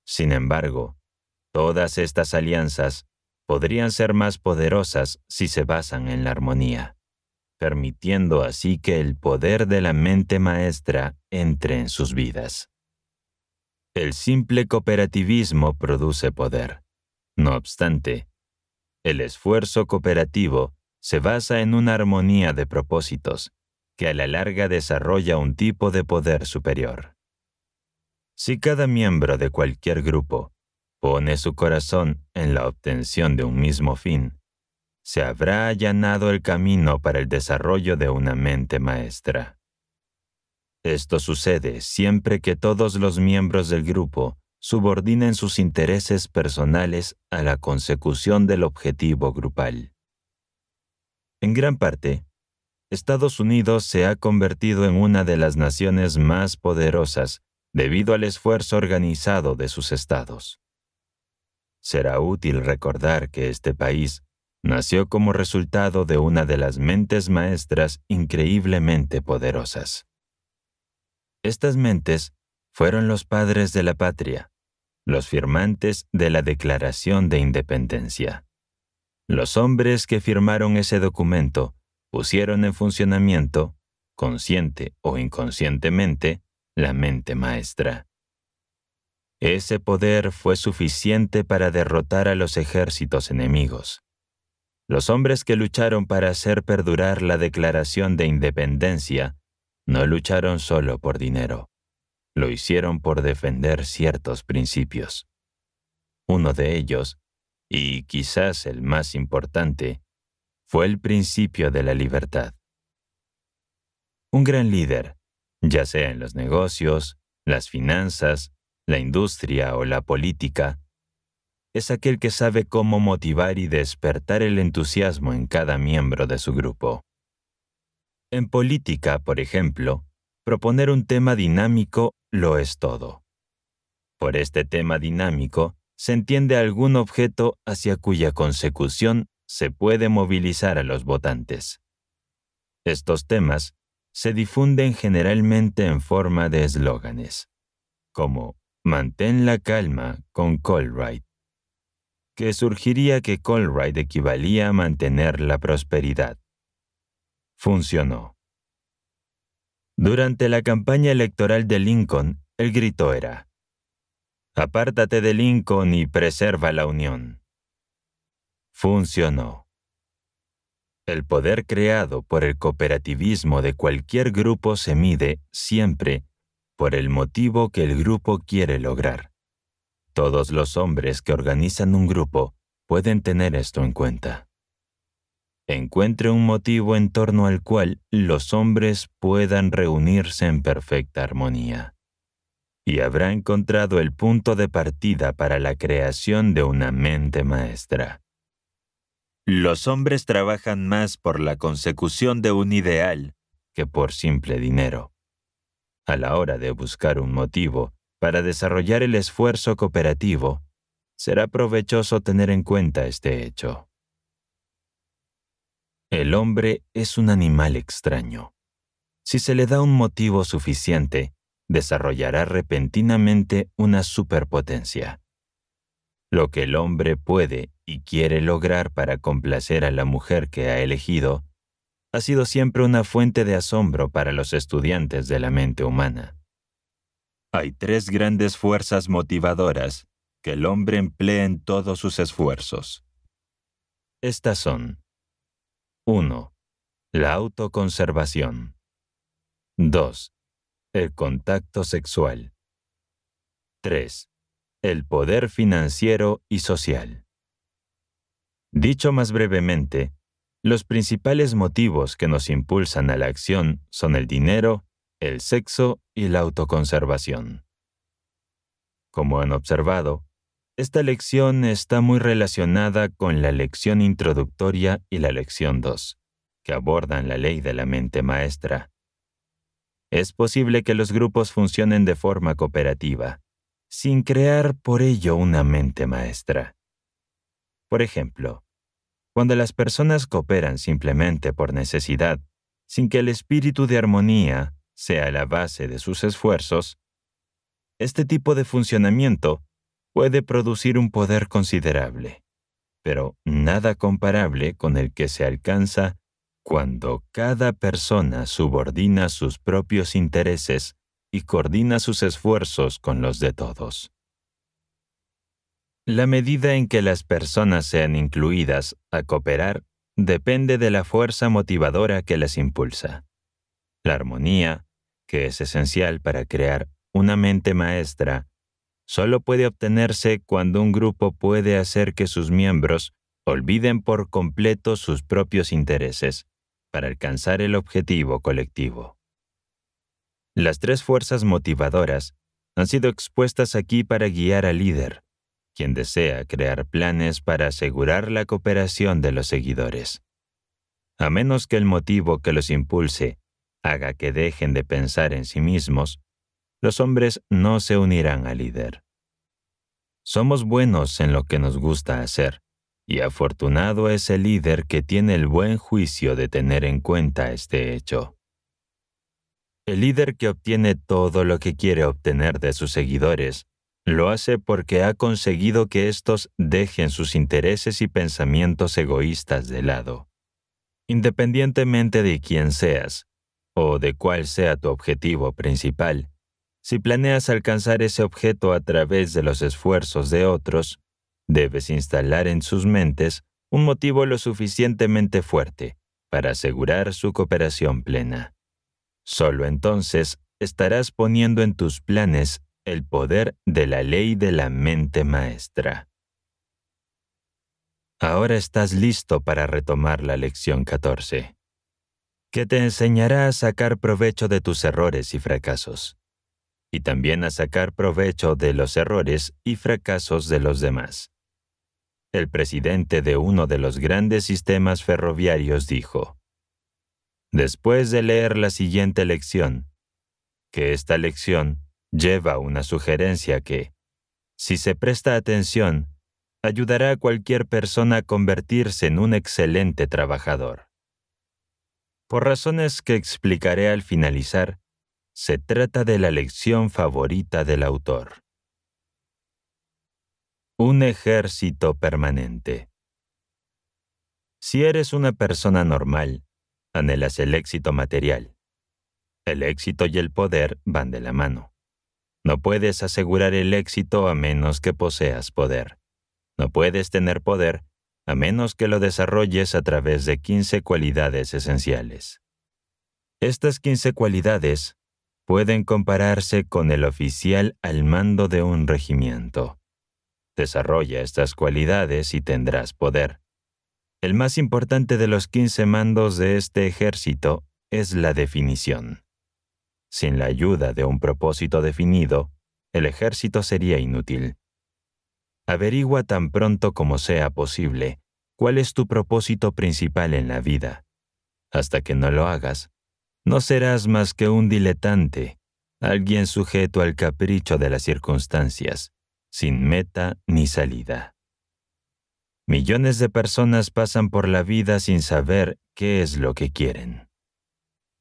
Sin embargo, todas estas alianzas podrían ser más poderosas si se basan en la armonía, permitiendo así que el poder de la mente maestra entre en sus vidas. El simple cooperativismo produce poder. No obstante, el esfuerzo cooperativo se basa en una armonía de propósitos que a la larga desarrolla un tipo de poder superior. Si cada miembro de cualquier grupo pone su corazón en la obtención de un mismo fin, se habrá allanado el camino para el desarrollo de una mente maestra. Esto sucede siempre que todos los miembros del grupo subordinen sus intereses personales a la consecución del objetivo grupal. En gran parte, Estados Unidos se ha convertido en una de las naciones más poderosas debido al esfuerzo organizado de sus estados. Será útil recordar que este país nació como resultado de una de las mentes maestras increíblemente poderosas. Estas mentes fueron los padres de la patria, los firmantes de la Declaración de Independencia. Los hombres que firmaron ese documento pusieron en funcionamiento, consciente o inconscientemente, la mente maestra. Ese poder fue suficiente para derrotar a los ejércitos enemigos. Los hombres que lucharon para hacer perdurar la Declaración de Independencia no lucharon solo por dinero, lo hicieron por defender ciertos principios. Uno de ellos, y quizás el más importante, fue el principio de la libertad. Un gran líder, ya sea en los negocios, las finanzas, la industria o la política, es aquel que sabe cómo motivar y despertar el entusiasmo en cada miembro de su grupo. En política, por ejemplo, proponer un tema dinámico lo es todo. Por este tema dinámico se entiende algún objeto hacia cuya consecución se puede movilizar a los votantes. Estos temas se difunden generalmente en forma de eslóganes, como Mantén la calma con Colwright, que surgiría que Colwright equivalía a mantener la prosperidad funcionó. Durante la campaña electoral de Lincoln, el grito era, Apártate de Lincoln y preserva la unión. Funcionó. El poder creado por el cooperativismo de cualquier grupo se mide, siempre, por el motivo que el grupo quiere lograr. Todos los hombres que organizan un grupo pueden tener esto en cuenta encuentre un motivo en torno al cual los hombres puedan reunirse en perfecta armonía. Y habrá encontrado el punto de partida para la creación de una mente maestra. Los hombres trabajan más por la consecución de un ideal que por simple dinero. A la hora de buscar un motivo para desarrollar el esfuerzo cooperativo, será provechoso tener en cuenta este hecho. El hombre es un animal extraño. Si se le da un motivo suficiente, desarrollará repentinamente una superpotencia. Lo que el hombre puede y quiere lograr para complacer a la mujer que ha elegido ha sido siempre una fuente de asombro para los estudiantes de la mente humana. Hay tres grandes fuerzas motivadoras que el hombre emplea en todos sus esfuerzos. Estas son 1. La autoconservación. 2. El contacto sexual. 3. El poder financiero y social. Dicho más brevemente, los principales motivos que nos impulsan a la acción son el dinero, el sexo y la autoconservación. Como han observado, esta lección está muy relacionada con la lección introductoria y la lección 2, que abordan la ley de la mente maestra. Es posible que los grupos funcionen de forma cooperativa, sin crear por ello una mente maestra. Por ejemplo, cuando las personas cooperan simplemente por necesidad, sin que el espíritu de armonía sea la base de sus esfuerzos, este tipo de funcionamiento puede producir un poder considerable, pero nada comparable con el que se alcanza cuando cada persona subordina sus propios intereses y coordina sus esfuerzos con los de todos. La medida en que las personas sean incluidas a cooperar depende de la fuerza motivadora que las impulsa. La armonía, que es esencial para crear una mente maestra, solo puede obtenerse cuando un grupo puede hacer que sus miembros olviden por completo sus propios intereses para alcanzar el objetivo colectivo. Las tres fuerzas motivadoras han sido expuestas aquí para guiar al líder, quien desea crear planes para asegurar la cooperación de los seguidores. A menos que el motivo que los impulse haga que dejen de pensar en sí mismos, los hombres no se unirán al líder. Somos buenos en lo que nos gusta hacer, y afortunado es el líder que tiene el buen juicio de tener en cuenta este hecho. El líder que obtiene todo lo que quiere obtener de sus seguidores, lo hace porque ha conseguido que éstos dejen sus intereses y pensamientos egoístas de lado. Independientemente de quién seas, o de cuál sea tu objetivo principal, si planeas alcanzar ese objeto a través de los esfuerzos de otros, debes instalar en sus mentes un motivo lo suficientemente fuerte para asegurar su cooperación plena. Solo entonces estarás poniendo en tus planes el poder de la ley de la mente maestra. Ahora estás listo para retomar la lección 14, que te enseñará a sacar provecho de tus errores y fracasos y también a sacar provecho de los errores y fracasos de los demás. El presidente de uno de los grandes sistemas ferroviarios dijo, Después de leer la siguiente lección, que esta lección lleva una sugerencia que, si se presta atención, ayudará a cualquier persona a convertirse en un excelente trabajador. Por razones que explicaré al finalizar, se trata de la lección favorita del autor. Un ejército permanente. Si eres una persona normal, anhelas el éxito material. El éxito y el poder van de la mano. No puedes asegurar el éxito a menos que poseas poder. No puedes tener poder a menos que lo desarrolles a través de 15 cualidades esenciales. Estas 15 cualidades pueden compararse con el oficial al mando de un regimiento. Desarrolla estas cualidades y tendrás poder. El más importante de los 15 mandos de este ejército es la definición. Sin la ayuda de un propósito definido, el ejército sería inútil. Averigua tan pronto como sea posible cuál es tu propósito principal en la vida. Hasta que no lo hagas, no serás más que un diletante, alguien sujeto al capricho de las circunstancias, sin meta ni salida. Millones de personas pasan por la vida sin saber qué es lo que quieren.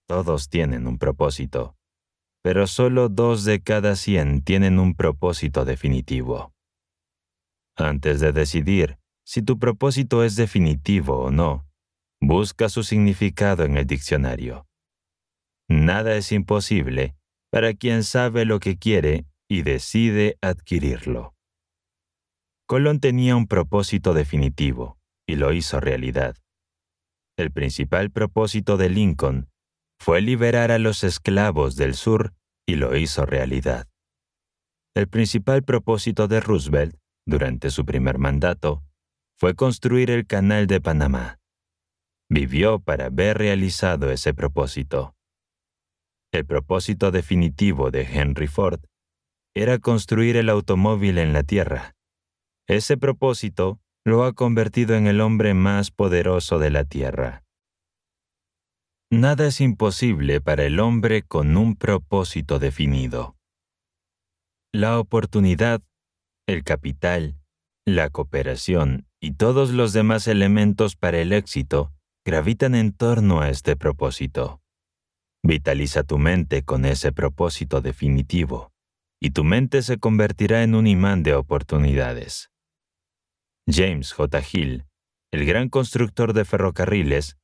Todos tienen un propósito, pero solo dos de cada cien tienen un propósito definitivo. Antes de decidir si tu propósito es definitivo o no, busca su significado en el diccionario. Nada es imposible para quien sabe lo que quiere y decide adquirirlo. Colón tenía un propósito definitivo y lo hizo realidad. El principal propósito de Lincoln fue liberar a los esclavos del sur y lo hizo realidad. El principal propósito de Roosevelt durante su primer mandato fue construir el Canal de Panamá. Vivió para ver realizado ese propósito. El propósito definitivo de Henry Ford era construir el automóvil en la Tierra. Ese propósito lo ha convertido en el hombre más poderoso de la Tierra. Nada es imposible para el hombre con un propósito definido. La oportunidad, el capital, la cooperación y todos los demás elementos para el éxito gravitan en torno a este propósito. Vitaliza tu mente con ese propósito definitivo y tu mente se convertirá en un imán de oportunidades. James J. Hill, el gran constructor de ferrocarriles,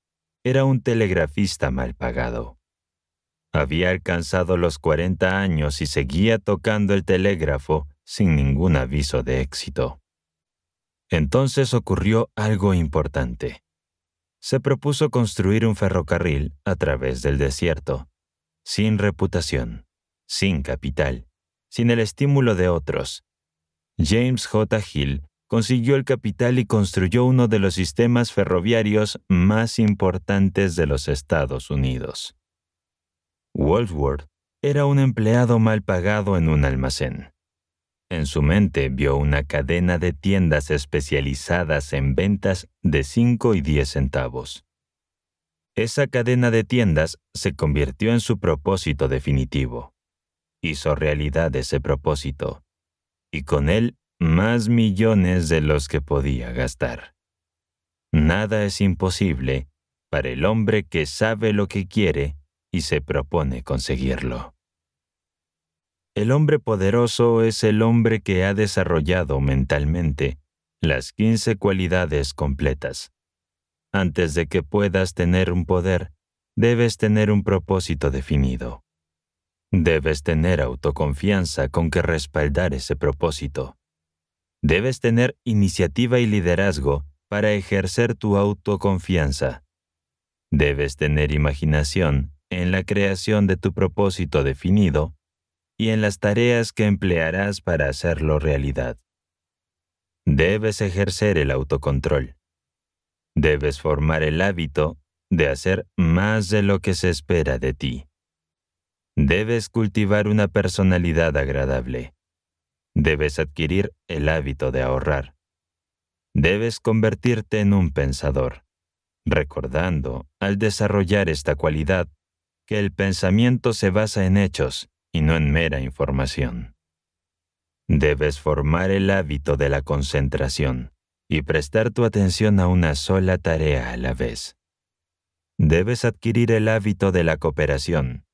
era un telegrafista mal pagado. Había alcanzado los 40 años y seguía tocando el telégrafo sin ningún aviso de éxito. Entonces ocurrió algo importante se propuso construir un ferrocarril a través del desierto, sin reputación, sin capital, sin el estímulo de otros. James J. Hill consiguió el capital y construyó uno de los sistemas ferroviarios más importantes de los Estados Unidos. Wolfworth era un empleado mal pagado en un almacén. En su mente vio una cadena de tiendas especializadas en ventas de 5 y 10 centavos. Esa cadena de tiendas se convirtió en su propósito definitivo. Hizo realidad ese propósito, y con él más millones de los que podía gastar. Nada es imposible para el hombre que sabe lo que quiere y se propone conseguirlo. El hombre poderoso es el hombre que ha desarrollado mentalmente las 15 cualidades completas. Antes de que puedas tener un poder, debes tener un propósito definido. Debes tener autoconfianza con que respaldar ese propósito. Debes tener iniciativa y liderazgo para ejercer tu autoconfianza. Debes tener imaginación en la creación de tu propósito definido y en las tareas que emplearás para hacerlo realidad. Debes ejercer el autocontrol. Debes formar el hábito de hacer más de lo que se espera de ti. Debes cultivar una personalidad agradable. Debes adquirir el hábito de ahorrar. Debes convertirte en un pensador, recordando, al desarrollar esta cualidad, que el pensamiento se basa en hechos y no en mera información. Debes formar el hábito de la concentración y prestar tu atención a una sola tarea a la vez. Debes adquirir el hábito de la cooperación.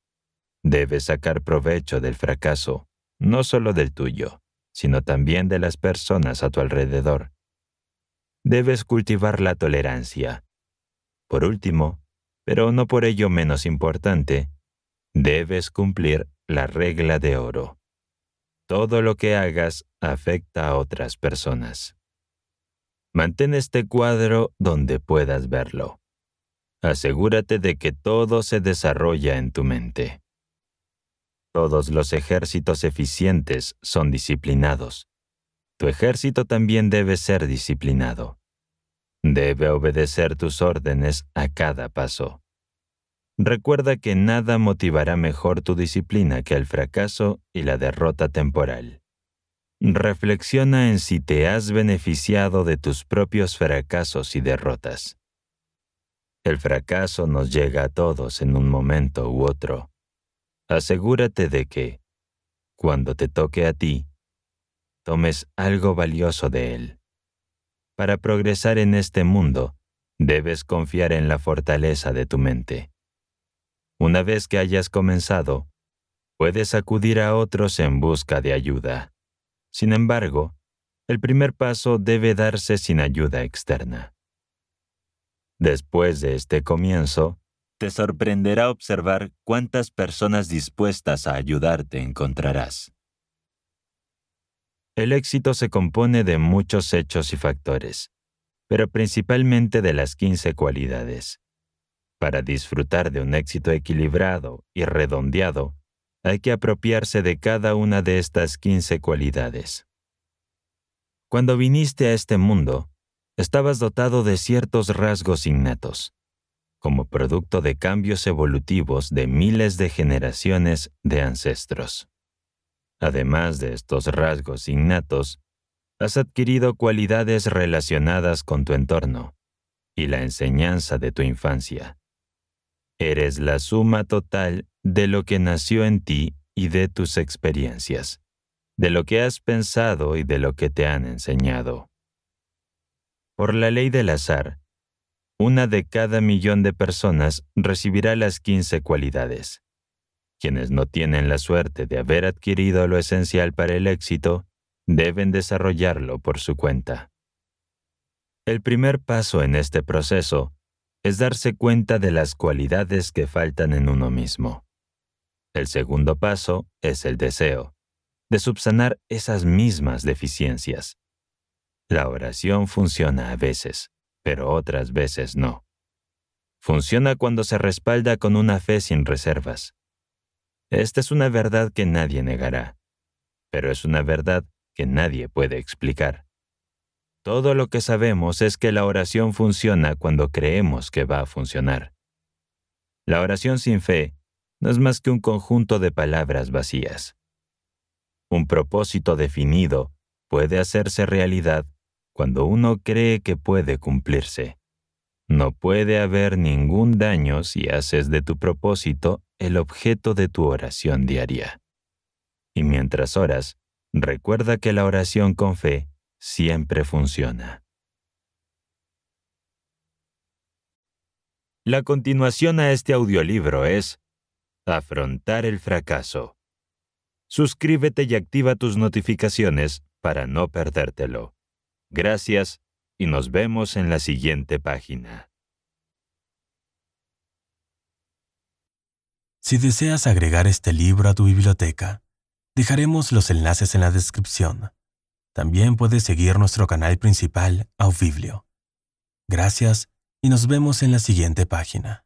Debes sacar provecho del fracaso, no solo del tuyo, sino también de las personas a tu alrededor. Debes cultivar la tolerancia. Por último, pero no por ello menos importante, debes cumplir la regla de oro. Todo lo que hagas afecta a otras personas. Mantén este cuadro donde puedas verlo. Asegúrate de que todo se desarrolla en tu mente. Todos los ejércitos eficientes son disciplinados. Tu ejército también debe ser disciplinado. Debe obedecer tus órdenes a cada paso. Recuerda que nada motivará mejor tu disciplina que el fracaso y la derrota temporal. Reflexiona en si te has beneficiado de tus propios fracasos y derrotas. El fracaso nos llega a todos en un momento u otro. Asegúrate de que, cuando te toque a ti, tomes algo valioso de él. Para progresar en este mundo, debes confiar en la fortaleza de tu mente. Una vez que hayas comenzado, puedes acudir a otros en busca de ayuda. Sin embargo, el primer paso debe darse sin ayuda externa. Después de este comienzo, te sorprenderá observar cuántas personas dispuestas a ayudarte encontrarás. El éxito se compone de muchos hechos y factores, pero principalmente de las 15 cualidades. Para disfrutar de un éxito equilibrado y redondeado, hay que apropiarse de cada una de estas 15 cualidades. Cuando viniste a este mundo, estabas dotado de ciertos rasgos innatos, como producto de cambios evolutivos de miles de generaciones de ancestros. Además de estos rasgos innatos, has adquirido cualidades relacionadas con tu entorno y la enseñanza de tu infancia. Eres la suma total de lo que nació en ti y de tus experiencias, de lo que has pensado y de lo que te han enseñado. Por la ley del azar, una de cada millón de personas recibirá las 15 cualidades. Quienes no tienen la suerte de haber adquirido lo esencial para el éxito, deben desarrollarlo por su cuenta. El primer paso en este proceso es darse cuenta de las cualidades que faltan en uno mismo. El segundo paso es el deseo, de subsanar esas mismas deficiencias. La oración funciona a veces, pero otras veces no. Funciona cuando se respalda con una fe sin reservas. Esta es una verdad que nadie negará, pero es una verdad que nadie puede explicar. Todo lo que sabemos es que la oración funciona cuando creemos que va a funcionar. La oración sin fe no es más que un conjunto de palabras vacías. Un propósito definido puede hacerse realidad cuando uno cree que puede cumplirse. No puede haber ningún daño si haces de tu propósito el objeto de tu oración diaria. Y mientras oras, recuerda que la oración con fe siempre funciona. La continuación a este audiolibro es Afrontar el fracaso. Suscríbete y activa tus notificaciones para no perdértelo. Gracias y nos vemos en la siguiente página. Si deseas agregar este libro a tu biblioteca, dejaremos los enlaces en la descripción. También puedes seguir nuestro canal principal, Auviblio. Gracias y nos vemos en la siguiente página.